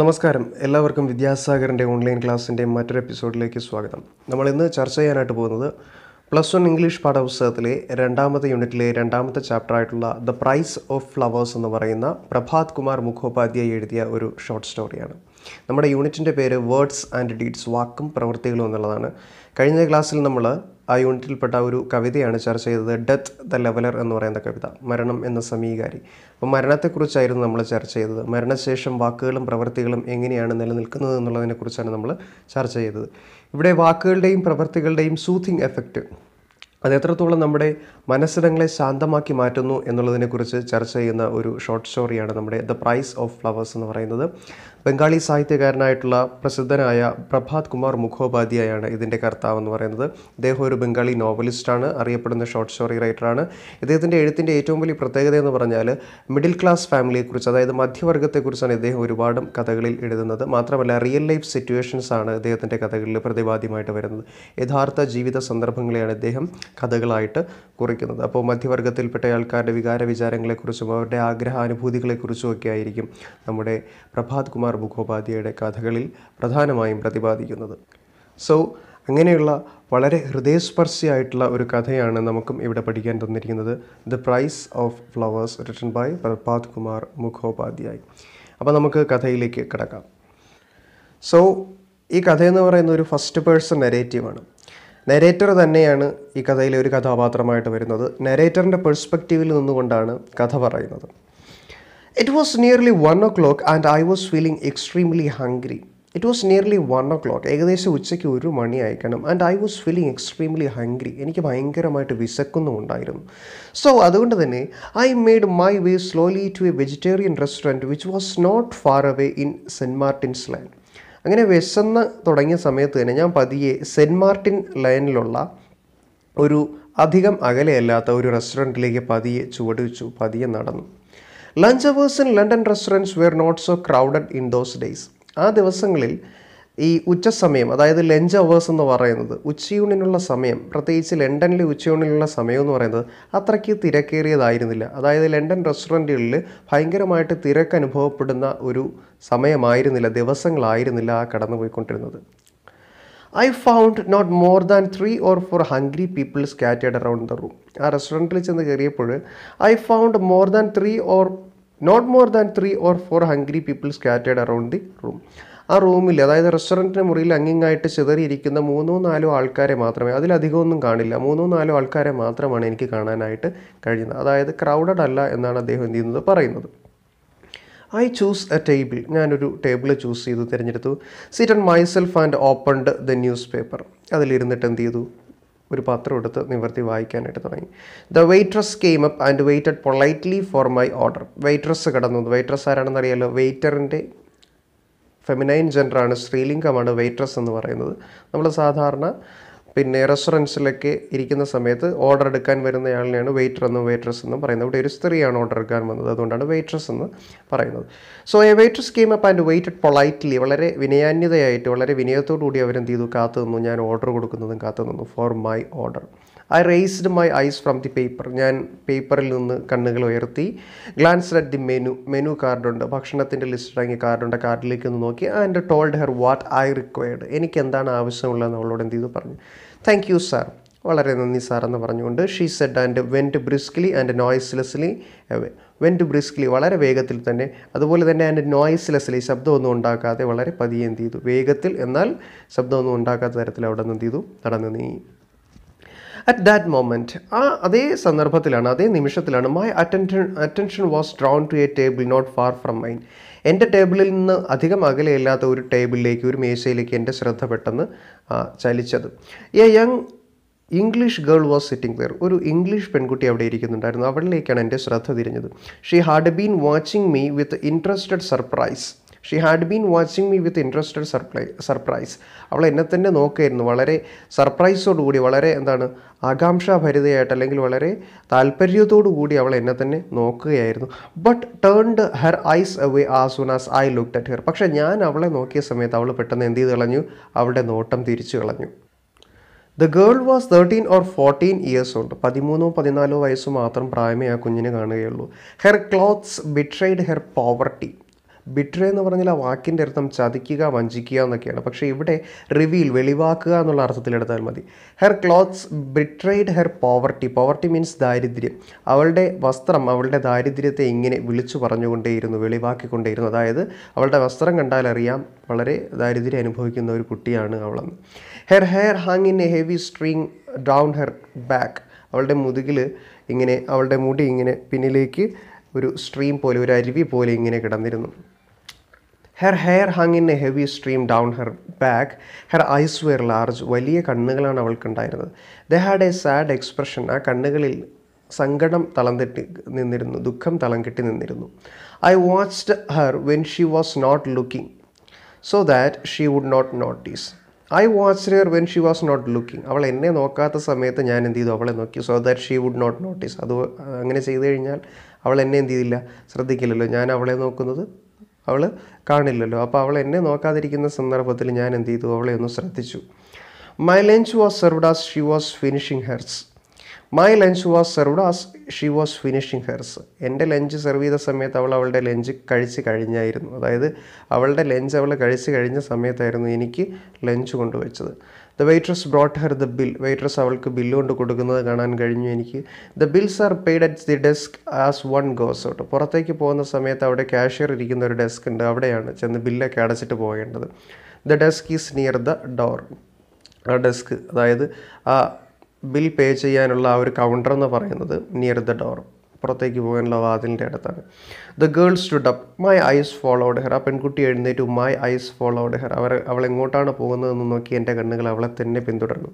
നമസ്കാരം എല്ലാവർക്കും വിദ്യാസാഗറിൻ്റെ ഓൺലൈൻ ക്ലാസ്സിൻ്റെ മറ്റൊരു എപ്പിസോഡിലേക്ക് സ്വാഗതം നമ്മൾ ഇന്ന് ചർച്ച ചെയ്യാനായിട്ട് പോകുന്നത് പ്ലസ് വൺ ഇംഗ്ലീഷ് പാഠപുസ്തകത്തിലെ രണ്ടാമത്തെ യൂണിറ്റിലെ രണ്ടാമത്തെ ചാപ്റ്റർ ആയിട്ടുള്ള ദ പ്രൈസ് ഓഫ് ഫ്ലവേഴ്സ് എന്ന് പറയുന്ന പ്രഭാത് കുമാർ മുഖോപാധ്യായി എഴുതിയ ഒരു ഷോർട്ട് സ്റ്റോറിയാണ് നമ്മുടെ യൂണിറ്റിൻ്റെ പേര് വേർഡ്സ് ആൻഡ് ഡീഡ്സ് വാക്കും പ്രവൃത്തികളും എന്നുള്ളതാണ് കഴിഞ്ഞ ക്ലാസ്സിൽ നമ്മൾ ആ യൂണിറ്റിൽപ്പെട്ട ഒരു കവിതയാണ് ചർച്ച ചെയ്തത് ഡെത്ത് ദ ലെവലർ എന്ന് പറയുന്ന കവിത മരണം എന്ന സമീകാരി അപ്പോൾ മരണത്തെക്കുറിച്ചായിരുന്നു നമ്മൾ ചർച്ച ചെയ്തത് മരണശേഷം വാക്കുകളും പ്രവൃത്തികളും എങ്ങനെയാണ് നിലനിൽക്കുന്നത് എന്നുള്ളതിനെക്കുറിച്ചാണ് നമ്മൾ ചർച്ച ചെയ്തത് ഇവിടെ വാക്കുകളുടെയും പ്രവൃത്തികളുടെയും സൂത്തിങ് എഫക്റ്റ് അത് എത്രത്തോളം നമ്മുടെ മനസ്സിടങ്ങളെ ശാന്തമാക്കി മാറ്റുന്നു എന്നുള്ളതിനെക്കുറിച്ച് ചർച്ച ചെയ്യുന്ന ഒരു ഷോർട്ട് സ്റ്റോറിയാണ് നമ്മുടെ ദ പ്രൈസ് ഓഫ് ഫ്ലവേഴ്സ് എന്ന് പറയുന്നത് ബംഗാളി സാഹിത്യകാരനായിട്ടുള്ള പ്രസിദ്ധനായ പ്രഭാത് കുമാർ മുഖോപാധ്യായാണ് ഇതിൻ്റെ കർത്താവ് എന്ന് പറയുന്നത് ഇദ്ദേഹം ഒരു ബംഗാളി നോവലിസ്റ്റാണ് അറിയപ്പെടുന്ന ഷോർട്ട് സ്റ്റോറി റൈറ്ററാണ് ഇദ്ദേഹത്തിൻ്റെ എഴുത്തിൻ്റെ ഏറ്റവും വലിയ പ്രത്യേകത എന്ന് പറഞ്ഞാൽ മിഡിൽ ക്ലാസ് ഫാമിലിയെക്കുറിച്ച് അതായത് മധ്യവർഗത്തെക്കുറിച്ചാണ് ഇദ്ദേഹം ഒരുപാട് കഥകളിൽ എഴുതുന്നത് മാത്രമല്ല റിയൽ ലൈഫ് സിറ്റുവേഷൻസ് ആണ് ഇദ്ദേഹത്തിൻ്റെ കഥകളിൽ പ്രതിപാദ്യമായിട്ട് വരുന്നത് യഥാർത്ഥ ജീവിത സന്ദർഭങ്ങളെയാണ് ഇദ്ദേഹം കഥകളായിട്ട് കുറിക്കുന്നത് അപ്പോൾ മധ്യവർഗത്തിൽപ്പെട്ട ആൾക്കാരുടെ വികാര വിചാരങ്ങളെക്കുറിച്ചും അവരുടെ ആഗ്രഹാനുഭൂതികളെക്കുറിച്ചും ഒക്കെ ആയിരിക്കും നമ്മുടെ പ്രഭാത് കുമാർ ആർ മുഖോപാധ്യായുടെ കഥകളിൽ പ്രധാനമായും പ്രതിപാദിക്കുന്നത് സോ അങ്ങനെയുള്ള വളരെ ഹൃദയസ്പർശിയായിട്ടുള്ള ഒരു കഥയാണ് നമുക്കും ഇവിടെ പഠിക്കാൻ തന്നിരിക്കുന്നത് the price of flowers written by Prabhat Kumar Mukhopadhyay അപ്പോൾ നമുക്ക് കഥയിലേക്ക് കിടക്കാം സോ ഈ കഥയെന്ന് പറയുന്ന ഒരു ഫസ്റ്റ് പേഴ്സൺ നെരേറ്റീവാണ് നെരേറ്റർ തന്നെയാണ് ഈ കഥയിലെ ഒരു കഥാപാത്രമായിട്ട് വരുന്നത് നെരേറ്ററിൻ്റെ പെർസ്പെക്റ്റീവിൽ നിന്നുകൊണ്ടാണ് കഥ പറയുന്നത് it was nearly one o'clock and I was feeling extremely hungry. It was nearly one o'clock ഏകദേശം ഉച്ചയ്ക്ക് ഒരു മണി അയക്കണം and I was feeling extremely hungry എനിക്ക് ഭയങ്കരമായിട്ട് വിശക്കുന്നുമുണ്ടായിരുന്നു സോ അതുകൊണ്ട് തന്നെ I made my way slowly to a vegetarian restaurant which was not far away in Saint Martin's Lane അങ്ങനെ വിശന്ന് തുടങ്ങിയ സമയത്ത് തന്നെ ഞാൻ പതിയെ സെൻറ്റ് മാർട്ടിൻ ലൈനിലുള്ള ഒരു അധികം അകലെയല്ലാത്ത ഒരു റെസ്റ്റോറൻറ്റിലേക്ക് പതിയെ ചുവടുവെച്ചു പതിയെ നടന്നു lunch hours in London restaurants were not so crowded in those days ആ ദിവസങ്ങളിൽ ഈ ഉച്ച സമയം അതായത് ലഞ്ച് അവേഴ്സ് എന്ന് പറയുന്നത് ഉച്ചയൂണിനുള്ള സമയം പ്രത്യേകിച്ച് ലണ്ടനിലെ ഉച്ചയൂണിനുള്ള സമയം എന്ന് പറയുന്നത് അത്രയ്ക്ക് തിരക്കേറിയതായിരുന്നില്ല അതായത് ലണ്ടൻ റെസ്റ്റോറൻറ്റുകളിൽ ഭയങ്കരമായിട്ട് തിരക്ക് അനുഭവപ്പെടുന്ന ഒരു സമയമായിരുന്നില്ല ദിവസങ്ങളായിരുന്നില്ല ആ കടന്നുപോയിക്കൊണ്ടിരുന്നത് I found not more than three or four hungry peoples കാറ്റേഡ് അറൗണ്ട് ദ റൂം ആ റെസ്റ്റോറൻറ്റിൽ ചെന്ന് കയറിയപ്പോൾ I found more than three or not more than three or four hungry people scattered around the room ആ റൂമിൽ അതായത് റെസ്റ്റോറൻറ്റിൻ്റെ മുറിയിൽ അങ്ങിങ്ങായിട്ട് ചിതറിയിരിക്കുന്ന മൂന്നോ നാലോ ആൾക്കാരെ മാത്രമേ അതിലധികമൊന്നും കാണില്ല മൂന്നോ നാലോ ആൾക്കാരെ മാത്രമാണ് എനിക്ക് കാണാനായിട്ട് കഴിയുന്നത് അതായത് ക്രൗഡഡ് അല്ല എന്നാണ് അദ്ദേഹം എന്ത് ചെയ്യുന്നത് പറയുന്നത് ഐ ചൂസ് എ ടേബിൾ ഞാനൊരു ടേബിൾ ചൂസ് ചെയ്തു തിരഞ്ഞെടുത്തു sit and myself and opened the newspaper അതിലിരുന്നിട്ട് എന്ത് ചെയ്തു ഒരു പത്രം എടുത്ത് നിവർത്തി വായിക്കാനായിട്ട് തുടങ്ങി the waitress came up and waited politely for my order waitress കടന്നു വെയിറ്റ്രസ് ആരാണെന്ന് അറിയാലോ വെയിറ്ററിൻ്റെ ഫെമിനൈൻ ജെൻഡറാണ് സ്ത്രീലിംഗമാണ് വെയിറ്റ്രസ് എന്ന് പറയുന്നത് നമ്മൾ സാധാരണ പിന്നെ റെസ്റ്റോറൻസിലൊക്കെ ഇരിക്കുന്ന സമയത്ത് ഓർഡർ എടുക്കാൻ വരുന്നയാളിനെയാണ് വെയിറ്റർ എന്നും വെയിറ്റ്രസ് എന്നും പറയുന്നത് ഇവിടെ ഒരു സ്ത്രീയാണ് ഓർഡർ എടുക്കാൻ വന്നത് അതുകൊണ്ടാണ് വെയിറ്റ്രസ് എന്ന് പറയുന്നത് so a waiter came up and waited politely വളരെ വിനയാന്യതയായിട്ട് വളരെ വിനയത്തോടു കൂടി അവരെന്ത് ചെയ്തു കാത്തു നിന്നു ഞാൻ ഓർഡർ കൊടുക്കുന്നതും കാത്തു നിന്നു for my order I raised my eyes from the paper ഞാൻ പേപ്പറിൽ നിന്ന് കണ്ണുകൾ ഉയർത്തി glanced at the menu menu കാർഡുണ്ട് ഭക്ഷണത്തിൻ്റെ ലിസ്റ്റ് ഇറങ്ങിയ കാർഡുണ്ട് കാർഡിലേക്ക് ഒന്ന് നോക്കി and told her what I required എനിക്ക് എന്താണ് ആവശ്യമുള്ളതെന്ന് അവളോട് എന്ത് ചെയ്തു പറഞ്ഞു താങ്ക് യു സാർ വളരെ നന്ദി സാർ എന്ന് പറഞ്ഞുകൊണ്ട് she said and went briskly and noiselessly went briskly വളരെ വേഗത്തിൽ തന്നെ അതുപോലെ തന്നെ ആൻഡ് നോയ്സ്ലെസ്ലി ശബ്ദമൊന്നും ഉണ്ടാക്കാതെ വളരെ പതിയെ എന്ത് ചെയ്തു വേഗത്തിൽ എന്നാൽ ശബ്ദമൊന്നും ഉണ്ടാക്കാത്ത തരത്തിൽ അവിടെ നിന്ന് എന്ത് ചെയ്തു നടന്നു നീ അറ്റ് ദാറ്റ് മൊമെൻറ്റ് ആ അതേ സന്ദർഭത്തിലാണ് അതേ നിമിഷത്തിലാണ് my attention attention was drawn to a table not far from mine എൻ്റെ ടേബിളിൽ നിന്ന് അധികം അകലെയല്ലാത്ത ഒരു ടേബിളിലേക്ക് ഒരു മേശയിലേക്ക് എൻ്റെ ശ്രദ്ധ പെട്ടെന്ന് ചലിച്ചത് a young English girl was sitting there ഒരു ഇംഗ്ലീഷ് പെൺകുട്ടി അവിടെ ഇരിക്കുന്നുണ്ടായിരുന്നു അവളിലേക്കാണ് എൻ്റെ ശ്രദ്ധ തിരിഞ്ഞത് she had been watching me with interested surprise she had been watching me with interested surprise surprise അവൾ എന്നെ തന്നെ നോക്കുകയായിരുന്നു വളരെ സർപ്രൈസോടുകൂടി വളരെ എന്താണ് ആകാംക്ഷാഭരിതയായിട്ട് അല്ലെങ്കിൽ വളരെ താല്പര്യത്തോടു കൂടി അവൾ എന്നെ തന്നെ നോക്കുകയായിരുന്നു but turned her eyes away as soon as I look at her പക്ഷേ ഞാൻ അവളെ നോക്കിയ സമയത്ത് അവൾ പെട്ടെന്ന് എന്ത് ചെയ്ത് കളഞ്ഞു അവളുടെ നോട്ടം തിരിച്ചു കളഞ്ഞു the girl was thirteen or fourteen years ഉണ്ട് പതിമൂന്നോ പതിനാലോ വയസ്സ് മാത്രം പ്രായമേ ആ കുഞ്ഞിനെ കാണുകയുള്ളൂ her clothes betrayed her poverty betray എന്ന് പറഞ്ഞാൽ ആ വാക്കിൻ്റെ അർത്ഥം ചതിക്കുക വഞ്ചിക്കുക എന്നൊക്കെയാണ് പക്ഷേ ഇവിടെ റിവീൽ വെളിവാക്കുക എന്നുള്ള അർത്ഥത്തിലെടുത്താൽ മതി her clothes betrayed her poverty poverty means ദാരിദ്ര്യം അവളുടെ വസ്ത്രം അവളുടെ ദാരിദ്ര്യത്തെ ഇങ്ങനെ വിളിച്ചു പറഞ്ഞുകൊണ്ടേയിരുന്നു വെളിവാക്കിക്കൊണ്ടേയിരുന്നു അതായത് അവളുടെ വസ്ത്രം കണ്ടാലറിയാം വളരെ ദാരിദ്ര്യം അനുഭവിക്കുന്ന ഒരു കുട്ടിയാണ് അവളെന്ന് her hair hang in a heavy string down her back അവളുടെ മുതുകിൽ ഇങ്ങനെ അവളുടെ മുടി ഇങ്ങനെ പിന്നിലേക്ക് ഒരു സ്ട്രീം പോലെ ഒരു അരുവി പോലെ ഇങ്ങനെ കിടന്നിരുന്നു her hair hung in a heavy stream down her back her eyes were large വലിയ കണ്ണുകളാണ് അവൾക്കുണ്ടായിരുന്നത് the had a sad expression ആ കണ്ണുകളിൽ സങ്കടം തളം തെട്ടി നിന്നിരുന്നു ദുഃഖം തളം കെട്ടി നിന്നിരുന്നു I watched her when she was not looking so that she would not notice I watched her when she was not looking അവൾ എന്നെ നോക്കാത്ത സമയത്ത് ഞാൻ എന്ത് ചെയ്തു അവളെ നോക്കി so that she would not notice അത് അങ്ങനെ ചെയ്തു കഴിഞ്ഞാൽ അവൾ എന്നെ എന്ത് ചെയ്തില്ല ശ്രദ്ധിക്കില്ലല്ലോ ഞാൻ അവളെ നോക്കുന്നത് അവൾ കാണില്ലല്ലോ അപ്പോൾ അവൾ എന്നെ നോക്കാതിരിക്കുന്ന സന്ദർഭത്തിൽ ഞാൻ എന്ത് ചെയ്തു അവളെ ഒന്ന് ശ്രദ്ധിച്ചു my lunch was served as she was finishing hers my lunch was served as she was finishing hers എൻ്റെ ലഞ്ച് സെർവ് ചെയ്ത സമയത്ത് അവൾ അവളുടെ ലഞ്ച് കഴിച്ച് കഴിഞ്ഞായിരുന്നു അതായത് അവളുടെ ലഞ്ച് അവൾ കഴിച്ച് കഴിഞ്ഞ സമയത്തായിരുന്നു എനിക്ക് ലഞ്ച് കൊണ്ടുവച്ചത് the waitress brought her the bill waitress അവൾക്ക് ബില്ല് കൊണ്ട് കൊടുക്കുന്നത് കാണാൻ കഴിഞ്ഞു എനിക്ക് the bills are paid at the desk as one goes out പുറത്തേക്ക് പോകുന്ന സമയത്ത് അവിടെ ക്യാഷ്യർ ഇരിക്കുന്ന ഒരു ഡെസ്ക് ഉണ്ട് അവിടെയാണ് ചെന്ന് ബില്ലൊക്കെ അടച്ചിട്ട് പോകേണ്ടത് the desk is near the door ആ ഡെസ്ക് അതായത് ആ ബിൽ പേ ചെയ്യാനുള്ള ആ ഒരു കൗണ്ടർ എന്ന് പറയുന്നത് നിയർ ദ ഡോർ പുറത്തേക്ക് പോകാനുള്ള വാതിലിൻ്റെ അടുത്താണ് the girl stood up my eyes followed her ആ പെൺകുട്ടി എഴുന്നേറ്റു മൈ ഐസ് ഫോളോഡ് ഹെർ അവർ അവൾ എങ്ങോട്ടാണ് പോകുന്നതെന്ന് നോക്കി എൻ്റെ കണ്ണുകൾ അവളെ തന്നെ പിന്തുടർന്നു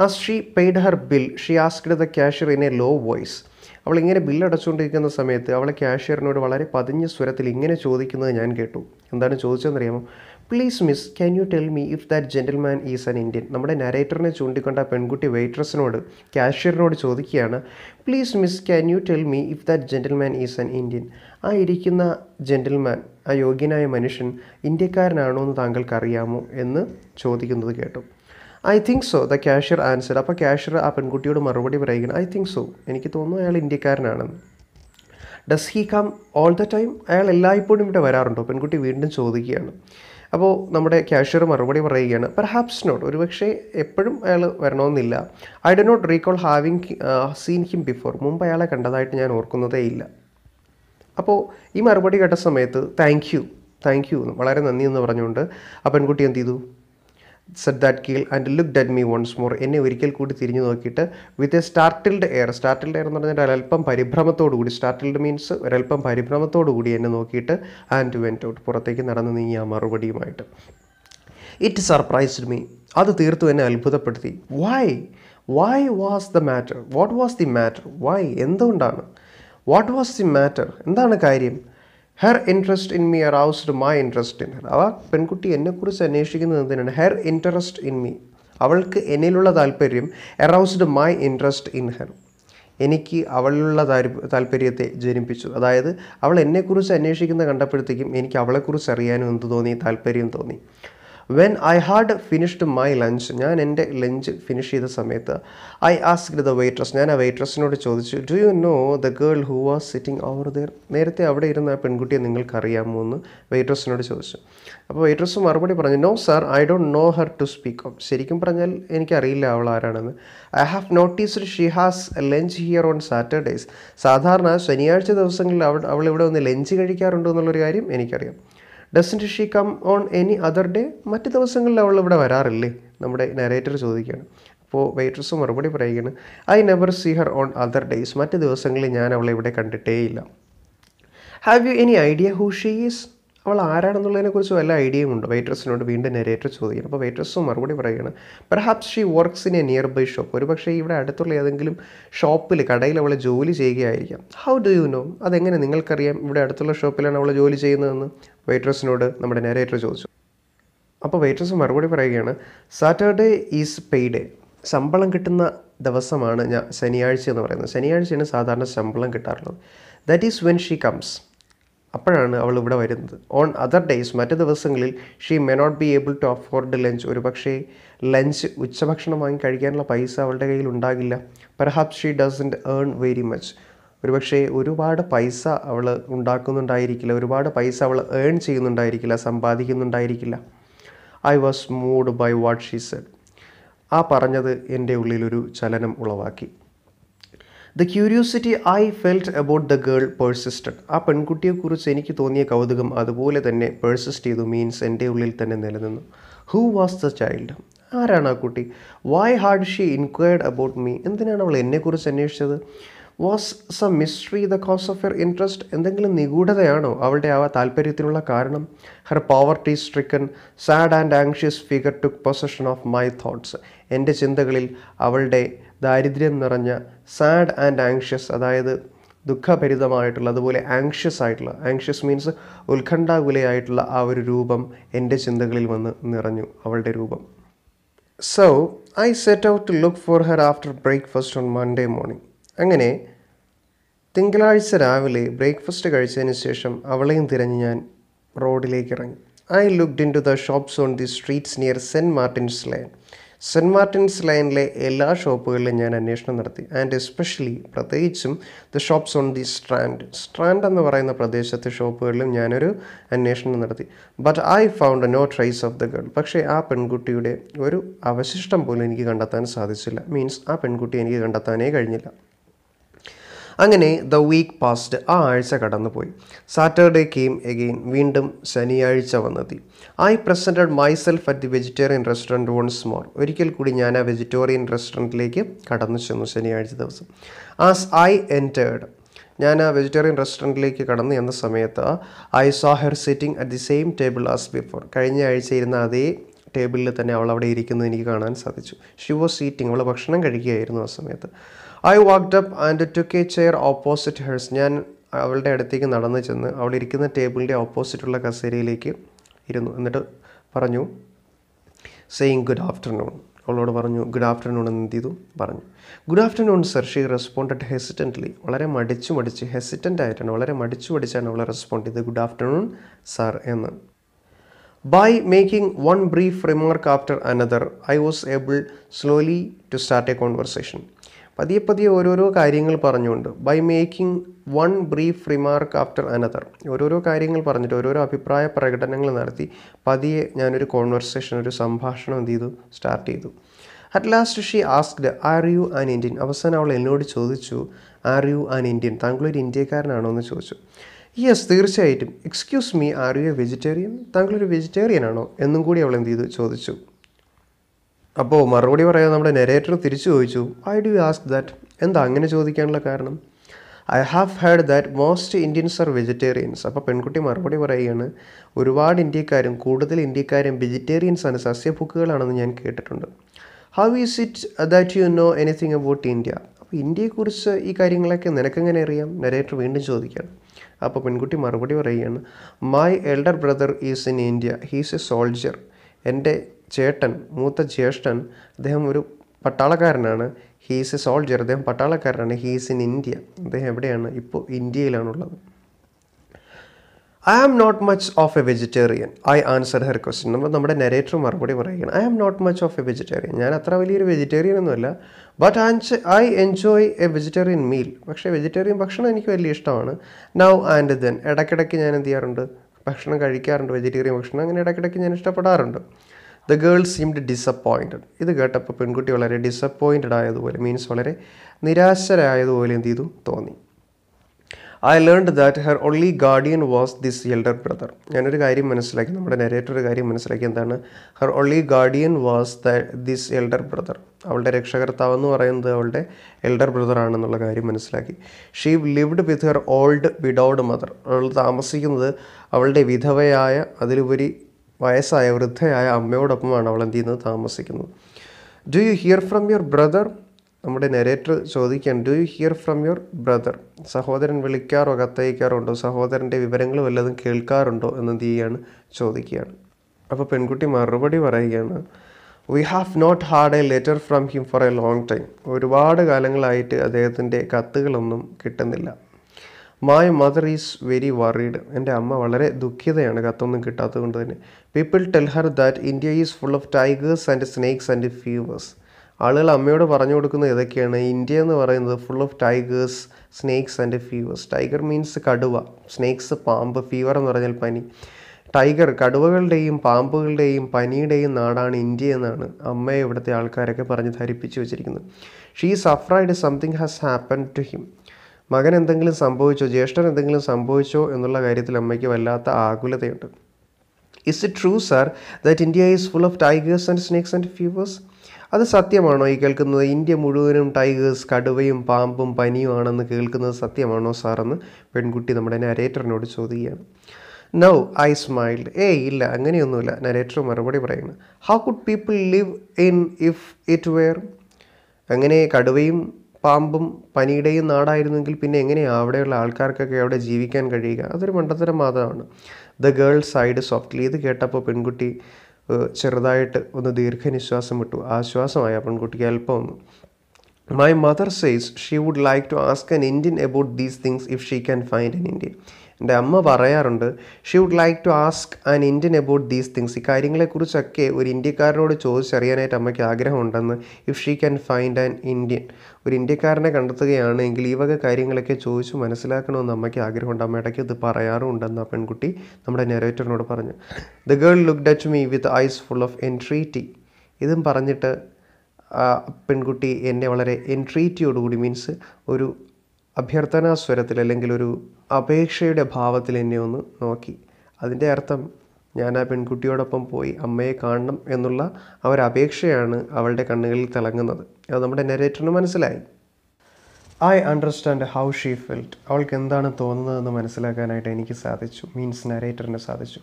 ആ she paid her bill she asked the cashier in a low voice അവൾ ഇങ്ങനെ ബില്ല് അടച്ചുകൊണ്ടിരിക്കുന്ന സമയത്ത് അവളെ ക്യാഷ്യറിനോട് വളരെ പതിഞ്ഞ സ്വരത്തിൽ ഇങ്ങനെ ചോദിക്കുന്നത് ഞാൻ കേട്ടു എന്താണ് ചോദിച്ചതെന്നറിയാമോ please miss can you tell me if that gentleman is an Indian നമ്മുടെ നരേറ്ററിനെ ചൂണ്ടിക്കൊണ്ട പെൺകുട്ടി വെയിട്രസിനോട് ക്യാഷ്യറിനോട് ചോദിക്കുകയാണ് please miss can you tell me if that gentleman is an Indian ആ ഇരിക്കുന്ന ജെൻറ്റിൽമാൻ ആ യോഗ്യനായ മനുഷ്യൻ ഇന്ത്യക്കാരനാണോ എന്ന് താങ്കൾക്ക് അറിയാമോ എന്ന് ചോദിക്കുന്നത് കേട്ടു I think so the cashier answer അപ്പോൾ കാഷ്യർ ആ പെൺകുട്ടിയോട് മറുപടി പറയുകയാണ് ഐ തിങ്ക് സോ എനിക്ക് തോന്നുന്നു അയാൾ ഇന്ത്യക്കാരനാണെന്ന് does he come all the time അയാൾ എല്ലായ്പ്പോഴും ഇവിടെ വരാറുണ്ടോ പെൺകുട്ടി വീണ്ടും ചോദിക്കുകയാണ് അപ്പോൾ നമ്മുടെ ക്യാഷ്യർ മറുപടി പറയുകയാണ് പെർഹാപ്സ് നോട്ട് ഒരുപക്ഷെ എപ്പോഴും അയാൾ വരണമെന്നില്ല I do not recall having seen him before മുമ്പ് അയാളെ കണ്ടതായിട്ട് ഞാൻ ഓർക്കുന്നതേ ഇല്ല അപ്പോൾ ഈ മറുപടി കേട്ട സമയത്ത് താങ്ക് യു താങ്ക് യു വളരെ നന്ദി എന്ന് പറഞ്ഞുകൊണ്ട് ആ പെൺകുട്ടി എന്ത് ചെയ്തു said that girl and looked at me once more എന്നെ ഒരിക്കൽ കൂടി തിരിഞ്ഞു നോക്കിയിട്ട് with a startled air startled air എന്ന് പറഞ്ഞാൽ ഒരൽപ്പം പരിഭ്രമത്തോടുകൂടി സ്റ്റാർട്ടിൽഡ് മീൻസ് ഒരൽപ്പം പരിഭ്രമത്തോടുകൂടി എന്നെ നോക്കിയിട്ട് ആൻഡ് വെൻറ്റ് ഔട്ട് പുറത്തേക്ക് നടന്നു നീങ്ങി ആ മറുപടിയുമായിട്ട് ഇറ്റ് സർപ്രൈസ്ഡ് മീ അത് തീർത്തു എന്നെ അത്ഭുതപ്പെടുത്തി why why was the matter what was the matter why എന്തുകൊണ്ടാണ് വാട്ട് വാസ് ദി മാറ്റർ എന്താണ് കാര്യം her interest in me aroused my interest in her അവ പെൺകുട്ടി എന്നെക്കുറിച്ച് അന്വേഷിക്കുന്നത് എന്തിനാണ് ഹെർ ഇൻട്രസ്റ്റ് ഇൻ മീ അവൾക്ക് എന്നിലുള്ള താല്പര്യം aroused my interest in her എനിക്ക് അവളിലുള്ള താല്പര്യത്തെ ജനിപ്പിച്ചു അതായത് അവൾ എന്നെക്കുറിച്ച് അന്വേഷിക്കുന്ന കണ്ടപ്പോഴത്തേക്കും എനിക്ക് അവളെക്കുറിച്ച് അറിയാനും എന്ത് തോന്നി താല്പര്യം തോന്നി when I had finished my lunch ഞാൻ എൻ്റെ ലഞ്ച് ഫിനിഷ് ചെയ്ത സമയത്ത് ഐ ആസ്ക് ദ വെയിട്രസ് ഞാൻ ആ വെയിട്രസിനോട് ചോദിച്ചു do you know the girl who was sitting over there നേരത്തെ അവിടെ ഇരുന്ന ആ പെൺകുട്ടിയെ നിങ്ങൾക്കറിയാമോ എന്ന് വെയിട്രസിനോട് ചോദിച്ചു അപ്പോൾ വെയിട്രസ് മറുപടി പറഞ്ഞു no sir I don't know her to speak of ശരിക്കും പറഞ്ഞാൽ എനിക്കറിയില്ല അവൾ ആരാണെന്ന് I have noticed she has lunch here on Saturdays സാധാരണ ശനിയാഴ്ച ദിവസങ്ങളിൽ അവൾ അവൾ ഇവിടെ വന്ന് ലഞ്ച് കഴിക്കാറുണ്ടോ എന്നുള്ളൊരു കാര്യം എനിക്കറിയാം doesn't she come on any other day മറ്റ് ദിവസങ്ങളിൽ അവൾ ഇവിടെ വരാറില്ലേ നമ്മുടെ നരേറ്റർ ചോദിക്കുകയാണ് അപ്പോൾ വെയിട്രസ് മറുപടി പറയുകയാണ് I never see her on other days മറ്റ് ദിവസങ്ങളിൽ ഞാൻ അവളെ ഇവിടെ കണ്ടിട്ടേയില്ല have you any idea who she is അവൾ ആരാണെന്നുള്ളതിനെക്കുറിച്ച് വല്ല ഐഡിയയും ഉണ്ട് വെയിറ്റ്രസിനോട് വീണ്ടും നെരേറ്റർ ചോദിക്കുന്നു അപ്പോൾ വെയിറ്റ്രസ് മറുപടി പറയുകയാണ് perhaps she works in a nearby shop ഒരുപക്ഷേ ഇവിടെ അടുത്തുള്ള ഏതെങ്കിലും ഷോപ്പിൽ കടയിൽ അവൾ ജോലി ചെയ്യുകയായിരിക്കാം ഹൗ ഡു യു നോ അതെങ്ങനെ നിങ്ങൾക്കറിയാം ഇവിടെ അടുത്തുള്ള ഷോപ്പിലാണ് അവൾ ജോലി ചെയ്യുന്നതെന്ന് വെയിറ്റ്രസിനോട് നമ്മുടെ നെരേറ്റർ ചോദിച്ചു അപ്പോൾ വെയിറ്റ്രസ് മറുപടി പറയുകയാണ് സാറ്റർഡേ ഈസ് പെയ്ഡേ ശമ്പളം കിട്ടുന്ന ദിവസമാണ് ഞാൻ ശനിയാഴ്ച എന്ന് പറയുന്നത് ശനിയാഴ്ചയാണ് സാധാരണ ശമ്പളം കിട്ടാറുള്ളത് that is when she comes അപ്പോഴാണ് അവൾ ഇവിടെ വരുന്നത് ഓൺ അതർ ഡേയ്സ് മറ്റ് ദിവസങ്ങളിൽ she may not be able to afford lunch ഒരു പക്ഷേ ലഞ്ച് ഉച്ചഭക്ഷണം വാങ്ങി കഴിക്കാനുള്ള പൈസ അവളുടെ കയ്യിൽ ഉണ്ടാകില്ല perhaps she doesn't earn very much പക്ഷേ ഒരുപാട് പൈസ അവൾ ഉണ്ടാക്കുന്നുണ്ടായിരിക്കില്ല ഒരുപാട് പൈസ അവൾ ഏൺ ചെയ്യുന്നുണ്ടായിരിക്കില്ല സമ്പാദിക്കുന്നുണ്ടായിരിക്കില്ല I was moved by what she said ആ പറഞ്ഞത് എൻ്റെ ഉള്ളിലൊരു ചലനം ഉളവാക്കി the curiosity I felt about the girl persisted ആ പെൺകുട്ടിയെക്കുറിച്ച് എനിക്ക് തോന്നിയ കൗതുകം അതുപോലെ തന്നെ പേഴ്സിസ്റ്റ് ചെയ്തു മീൻസ് എൻ്റെ ഉള്ളിൽ തന്നെ നിലനിന്നു ഹു വാസ് ദ ചൈൽഡ് ആരാണ് ആ കുട്ടി why had she inquired about me എന്തിനാണ് അവൾ എന്നെക്കുറിച്ച് അന്വേഷിച്ചത് was the mystery the cause of her interest എന്തെങ്കിലും നിഗൂഢതയാണോ അവളുടെ ആ താല്പര്യത്തിനുള്ള കാരണം her poverty stricken sad and anxious figure took possession of my thoughts എൻ്റെ ചിന്തകളിൽ അവളുടെ ദാരിദ്ര്യം നിറഞ്ഞ സാഡ് ആൻഡ് ആങ്ഷ്യസ് അതായത് ദുഃഖഭരിതമായിട്ടുള്ള അതുപോലെ ആങ്ഷ്യസ് ആയിട്ടുള്ള ആങ്ഷ്യസ് മീൻസ് ഉത്കണ്ഠാകുലയായിട്ടുള്ള ആ ഒരു രൂപം എൻ്റെ ചിന്തകളിൽ വന്ന് നിറഞ്ഞു അവളുടെ രൂപം so I set out to look for her after breakfast on Monday morning അങ്ങനെ തിങ്കളാഴ്ച രാവിലെ ബ്രേക്ക്ഫാസ്റ്റ് കഴിച്ചതിന് ശേഷം അവളെയും തിരഞ്ഞ് ഞാൻ റോഡിലേക്ക് ഇറങ്ങി I look into the shops on the streets near Saint Martin's Lane Saint Martin's ലൈനിലെ എല്ലാ ഷോപ്പുകളിലും ഞാൻ അന്വേഷണം നടത്തി ആൻഡ് എസ്പെഷ്യലി പ്രത്യേകിച്ചും the shops on the Strand Strand എന്ന് പറയുന്ന പ്രദേശത്തെ ഷോപ്പുകളിലും ഞാനൊരു അന്വേഷണം നടത്തി but I found no trace of the girl പക്ഷേ ആ പെൺകുട്ടിയുടെ ഒരു അവശിഷ്ടം പോലും എനിക്ക് കണ്ടെത്താൻ സാധിച്ചില്ല മീൻസ് ആ പെൺകുട്ടി എനിക്ക് കണ്ടെത്താനേ കഴിഞ്ഞില്ല അങ്ങനെ ദ വീക്ക് പാസ്റ്റ് ആ ആഴ്ച കടന്നുപോയി സാറ്റർഡേ കെയിം എഗെയിൻ വീണ്ടും ശനിയാഴ്ച വന്നെത്തി I presented myself at the vegetarian restaurant once more ഒരിക്കൽ കൂടി ഞാൻ ആ വെജിറ്റേറിയൻ റെസ്റ്റോറൻറ്റിലേക്ക് കടന്നു ചെന്നു ശനിയാഴ്ച ദിവസം ആസ് ഐ എൻറ്റേർഡ് ഞാൻ ആ വെജിറ്റേറിയൻ റെസ്റ്റോറൻറ്റിലേക്ക് കടന്നു എന്ന സമയത്ത് I saw her sitting at the same table as before കഴിഞ്ഞ ആഴ്ച ഇരുന്ന അതേ ടേബിളിൽ തന്നെ അവൾ അവിടെ ഇരിക്കുന്നത് എനിക്ക് കാണാൻ സാധിച്ചു ഷി വാസ് സീറ്റിംഗ് അവൾ ഭക്ഷണം കഴിക്കുകയായിരുന്നു ആ സമയത്ത് I walked up and took a chair opposite hers ഞാൻ അവളുടെ അടുത്തേക്ക് നടന്നു ചെന്ന് അവൾ ഇരിക്കുന്ന ടേബിളിൻ്റെ ഓപ്പോസിറ്റുള്ള കസേരയിലേക്ക് ഇരുന്നു എന്നിട്ട് പറഞ്ഞു സെയിങ് ഗുഡ് ആഫ്റ്റർനൂൺ അവളോട് പറഞ്ഞു ഗുഡ് ആഫ്റ്റർനൂൺ എന്ന് എന്ത് ചെയ്തു പറഞ്ഞു good afternoon sir she responded hesitantly വളരെ മടിച്ചു മടിച്ച് ഹെസിറ്റൻ്റ് ആയിട്ടാണ് വളരെ മടിച്ചു മടിച്ചാണ് അവളെ റെസ്പോണ്ട് ചെയ്തത് ഗുഡ് ആഫ്റ്റർനൂൺ സാർ എന്ന് by making one brief remark after another I was able slowly to start a conversation പതിയെ പതിയെ ഓരോരോ കാര്യങ്ങൾ പറഞ്ഞുകൊണ്ട് by making one brief remark after another ഓരോരോ കാര്യങ്ങൾ പറഞ്ഞിട്ട് ഓരോരോ അഭിപ്രായ പ്രകടനങ്ങൾ നടത്തി പതിയെ ഞാനൊരു കോൺവെർസേഷൻ ഒരു സംഭാഷണം എന്ത് ചെയ്തു സ്റ്റാർട്ട് ചെയ്തു at last she asked are you an Indian അവസാനം അവൾ എന്നോട് ചോദിച്ചു ആർ യു ആൻ ഇന്ത്യൻ താങ്കളൊരു ഇന്ത്യക്കാരനാണോ എന്ന് ചോദിച്ചു യെസ് തീർച്ചയായിട്ടും excuse me are you a vegetarian താങ്കളൊരു വെജിറ്റേറിയൻ ആണോ എന്നും കൂടി അവൾ എന്ത് ചെയ്തു ചോദിച്ചു അപ്പോൾ മറുപടി പറയാൻ നമ്മുടെ നെരേറ്റർ തിരിച്ചു ചോദിച്ചു I do you ask that എന്താ അങ്ങനെ ചോദിക്കാനുള്ള കാരണം I have heard that most Indians are vegetarians അപ്പോൾ പെൺകുട്ടി മറുപടി പറയുകയാണ് ഒരുപാട് ഇന്ത്യക്കാരും കൂടുതൽ ഇന്ത്യക്കാരും വെജിറ്റേറിയൻസ് ആണ് സസ്യഭുക്കുകളാണെന്ന് ഞാൻ കേട്ടിട്ടുണ്ട് how is it that you know anything about India അപ്പോൾ ഇന്ത്യയെക്കുറിച്ച് ഈ കാര്യങ്ങളൊക്കെ നിനക്കെങ്ങനെ അറിയാം നരേറ്റർ വീണ്ടും ചോദിക്കുകയാണ് അപ്പോൾ പെൺകുട്ടി മറുപടി പറയുകയാണ് my elder brother is in India he's a soldier എൻ്റെ ചേട്ടൻ മൂത്ത ജ്യേഷ്ഠൻ അദ്ദേഹം ഒരു പട്ടാളക്കാരനാണ് ഹീസ് എ സോൾജർ അദ്ദേഹം പട്ടാളക്കാരനാണ് ഹീസ് ഇൻ ഇന്ത്യ അദ്ദേഹം എവിടെയാണ് ഇപ്പോൾ ഇന്ത്യയിലാണുള്ളത് I am not much of a vegetarian I answer her question നമ്മൾ നമ്മുടെ നെറേറ്റർ മറുപടി പറയുകയാണ് I am not much of a vegetarian ഞാൻ അത്ര വലിയൊരു വെജിറ്റേറിയൻ ഒന്നുമല്ല but once I enjoy a vegetarian meal പക്ഷേ വെജിറ്റേറിയൻ ഭക്ഷണം എനിക്ക് വലിയ ഇഷ്ടമാണ് നൗ ആൻഡ് ദെൻ ഇടയ്ക്കിടയ്ക്ക് ഞാൻ എന്ത് ചെയ്യാറുണ്ട് ഭക്ഷണം കഴിക്കാറുണ്ട് വെജിറ്റേറിയൻ ഭക്ഷണം അങ്ങനെ ഇടയ്ക്കിടയ്ക്ക് ഞാൻ ഇഷ്ടപ്പെടാറുണ്ട് ദ ഗേൾ സീംഡ് ഡിസപ്പോയിൻറ്റഡ് ഇത് കേട്ടപ്പോൾ പെൺകുട്ടി വളരെ ഡിസപ്പോയിൻറ്റഡ് ആയതുപോലെ മീൻസ് വളരെ നിരാശരായതുപോലെ എന്ത് ചെയ്തു തോന്നി I learn that her only guardian was this elder brother ഞാനൊരു കാര്യം മനസ്സിലാക്കി നമ്മുടെ നെരേറ്റർ ഒരു കാര്യം മനസ്സിലാക്കി എന്താണ് her only guardian was the this elder brother അവളുടെ രക്ഷകർത്താവ് എന്ന് പറയുന്നത് അവളുടെ എൽഡർ ബ്രദർ ആണെന്നുള്ള കാര്യം മനസ്സിലാക്കി she lived with her old widowed mother അവൾ താമസിക്കുന്നത് അവളുടെ വിധവയായ അതിലുപരി വയസ്സായ വൃദ്ധയായ അമ്മയോടൊപ്പമാണ് അവൾ എന്ത് ചെയ്യുന്നത് താമസിക്കുന്നത് do you hear from your brother നമ്മുടെ നെരേറ്റർ ചോദിക്കാൻ do you hear from your brother സഹോദരൻ വിളിക്കാറോ കത്തയക്കാറുണ്ടോ സഹോദരൻ്റെ വിവരങ്ങൾ വല്ലതും കേൾക്കാറുണ്ടോ എന്നെന്ത് ചെയ്യാണ് ചോദിക്കുകയാണ് അപ്പോൾ പെൺകുട്ടി മറുപടി പറയുകയാണ് we have not had a letter from him for a long time ഒരുപാട് കാലങ്ങളായിട്ട് അദ്ദേഹത്തിൻ്റെ കത്തുകളൊന്നും കിട്ടുന്നില്ല my mother is very worried എൻ്റെ അമ്മ വളരെ ദുഃഖിതയാണ് കത്തൊന്നും കിട്ടാത്തത് കൊണ്ട് തന്നെ people tell her that India is full of tigers and snakes and fevers ആളുകൾ അമ്മയോട് പറഞ്ഞു കൊടുക്കുന്നത് ഇതൊക്കെയാണ് ഇന്ത്യ എന്ന് പറയുന്നത് full of tigers snakes and fevers tiger means കടുവ സ്നേക്സ് പാമ്പ് ഫീവർ എന്ന് പറഞ്ഞാൽ പനി ടൈഗർ കടുവകളുടെയും പാമ്പുകളുടെയും പനിയുടെയും നാടാണ് ഇന്ത്യ എന്നാണ് അമ്മയെ ഇവിടുത്തെ ആൾക്കാരൊക്കെ പറഞ്ഞ് ധരിപ്പിച്ചു വെച്ചിരിക്കുന്നത് she is afraid something has happen to him മകൻ എന്തെങ്കിലും സംഭവിച്ചോ ജ്യേഷ്ഠൻ എന്തെങ്കിലും സംഭവിച്ചോ എന്നുള്ള കാര്യത്തിൽ അമ്മയ്ക്ക് വല്ലാത്ത ആകുലതയുണ്ട് is it true sir that India is full of tigers and snakes and fevers അത് സത്യമാണോ ഈ കേൾക്കുന്നത് ഇന്ത്യ മുഴുവനും ടൈഗേഴ്സ് കടുവയും പാമ്പും പനിയും ആണെന്ന് കേൾക്കുന്നത് സത്യമാണോ സാറെന്ന് പെൺകുട്ടി നമ്മുടെ നരേറ്ററിനോട് ചോദിക്കുകയാണ് നൗ ഐ സ്മൈൽഡ് ഏ ഇല്ല അങ്ങനെയൊന്നുമില്ല നരേറ്റർ മറുപടി പറയുന്നു how could people live in if it were അങ്ങനെ കടുവയും പാമ്പും പനിയുടെയും നാടായിരുന്നെങ്കിൽ പിന്നെ എങ്ങനെയാണ് അവിടെയുള്ള ആൾക്കാർക്കൊക്കെ അവിടെ ജീവിക്കാൻ കഴിയുക അതൊരു മണ്ടത്തരം മാത്രമാണ് ദ ഗേൾ സൈഡ് സോഫ്റ്റ്ലി ഇത് കേട്ടപ്പോൾ പെൺകുട്ടി ചെറുതായിട്ട് ഒന്ന് ദീർഘനിശ്വാസം വിട്ടു ആശ്വാസമായി ആ പെൺകുട്ടിക്ക് അല്പം my mother says she would like to ask an Indian about these things if she can find in India എൻ്റെ അമ്മ പറയാറുണ്ട് she would like to ask an Indian about these things ഈ കാര്യങ്ങളെക്കുറിച്ചൊക്കെ ഒരു ഇന്ത്യക്കാരനോട് ചോദിച്ചറിയാനായിട്ട് അമ്മയ്ക്ക് ആഗ്രഹമുണ്ടെന്ന് if she can find an Indian ഒരു ഇന്ത്യക്കാരനെ കണ്ടെത്തുകയാണെങ്കിൽ ഈ വക കാര്യങ്ങളൊക്കെ ചോദിച്ചു മനസ്സിലാക്കണമെന്ന് അമ്മയ്ക്ക് ആഗ്രഹമുണ്ട് അമ്മ ഇടയ്ക്ക് ഇത് പറയാറുണ്ടെന്ന് ആ പെൺകുട്ടി നമ്മുടെ നെറേറ്ററിനോട് പറഞ്ഞു the girl looked at me with eyes full of entreaty ഇതും പറഞ്ഞിട്ട് പെൺകുട്ടി എന്നെ വളരെ എൻട്രീറ്റിയോടുകൂടി മീൻസ് ഒരു അഭ്യർത്ഥനാ സ്വരത്തിൽ അല്ലെങ്കിൽ ഒരു അപേക്ഷയുടെ ഭാവത്തിൽ എന്നെ ഒന്ന് നോക്കി അതിൻ്റെ അർത്ഥം ഞാൻ ആ പെൺകുട്ടിയോടൊപ്പം പോയി അമ്മയെ കാണണം എന്നുള്ള ആ ഒരു അപേക്ഷയാണ് അവളുടെ കണ്ണുകളിൽ തിളങ്ങുന്നത് അത് നമ്മുടെ നെരേറ്ററിന് മനസ്സിലായി I understand how she felt അവൾക്ക് എന്താണ് തോന്നുന്നതെന്ന് മനസ്സിലാക്കാനായിട്ട് എനിക്ക് സാധിച്ചു മീൻസ് നരേറ്ററിന് സാധിച്ചു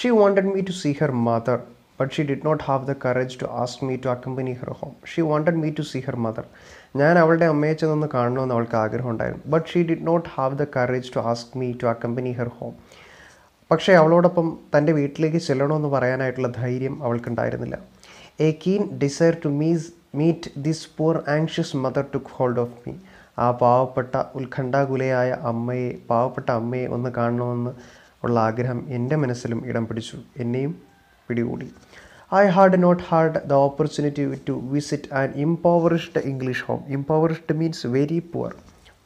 she wanted me to see her mother but she did not have the courage to ask me to accompany her home she wanted me to see her mother ഞാൻ അവളുടെ അമ്മയെ ചെന്നൊന്ന് കാണണമെന്ന് അവൾക്ക് ആഗ്രഹം ഉണ്ടായിരുന്നു but she did not have the courage to ask me to accompany her home പക്ഷേ അവളോടൊപ്പം തൻ്റെ വീട്ടിലേക്ക് ചെല്ലണമെന്ന് പറയാനായിട്ടുള്ള ധൈര്യം അവൾക്കുണ്ടായിരുന്നില്ല a keen desire to meet meet this poor anxious mother took hold of me ആ പാവപ്പെട്ട ഉത്കണ്ഠാകുലയായ അമ്മയെ പാവപ്പെട്ട അമ്മയെ ഒന്ന് കാണണമെന്ന് ഉള്ള ആഗ്രഹം എൻ്റെ മനസ്സിലും ഇടം പിടിച്ചു എന്നെയും പിടികൂടി I had not had the opportunity to visit and impoverished English home impoverished means very poor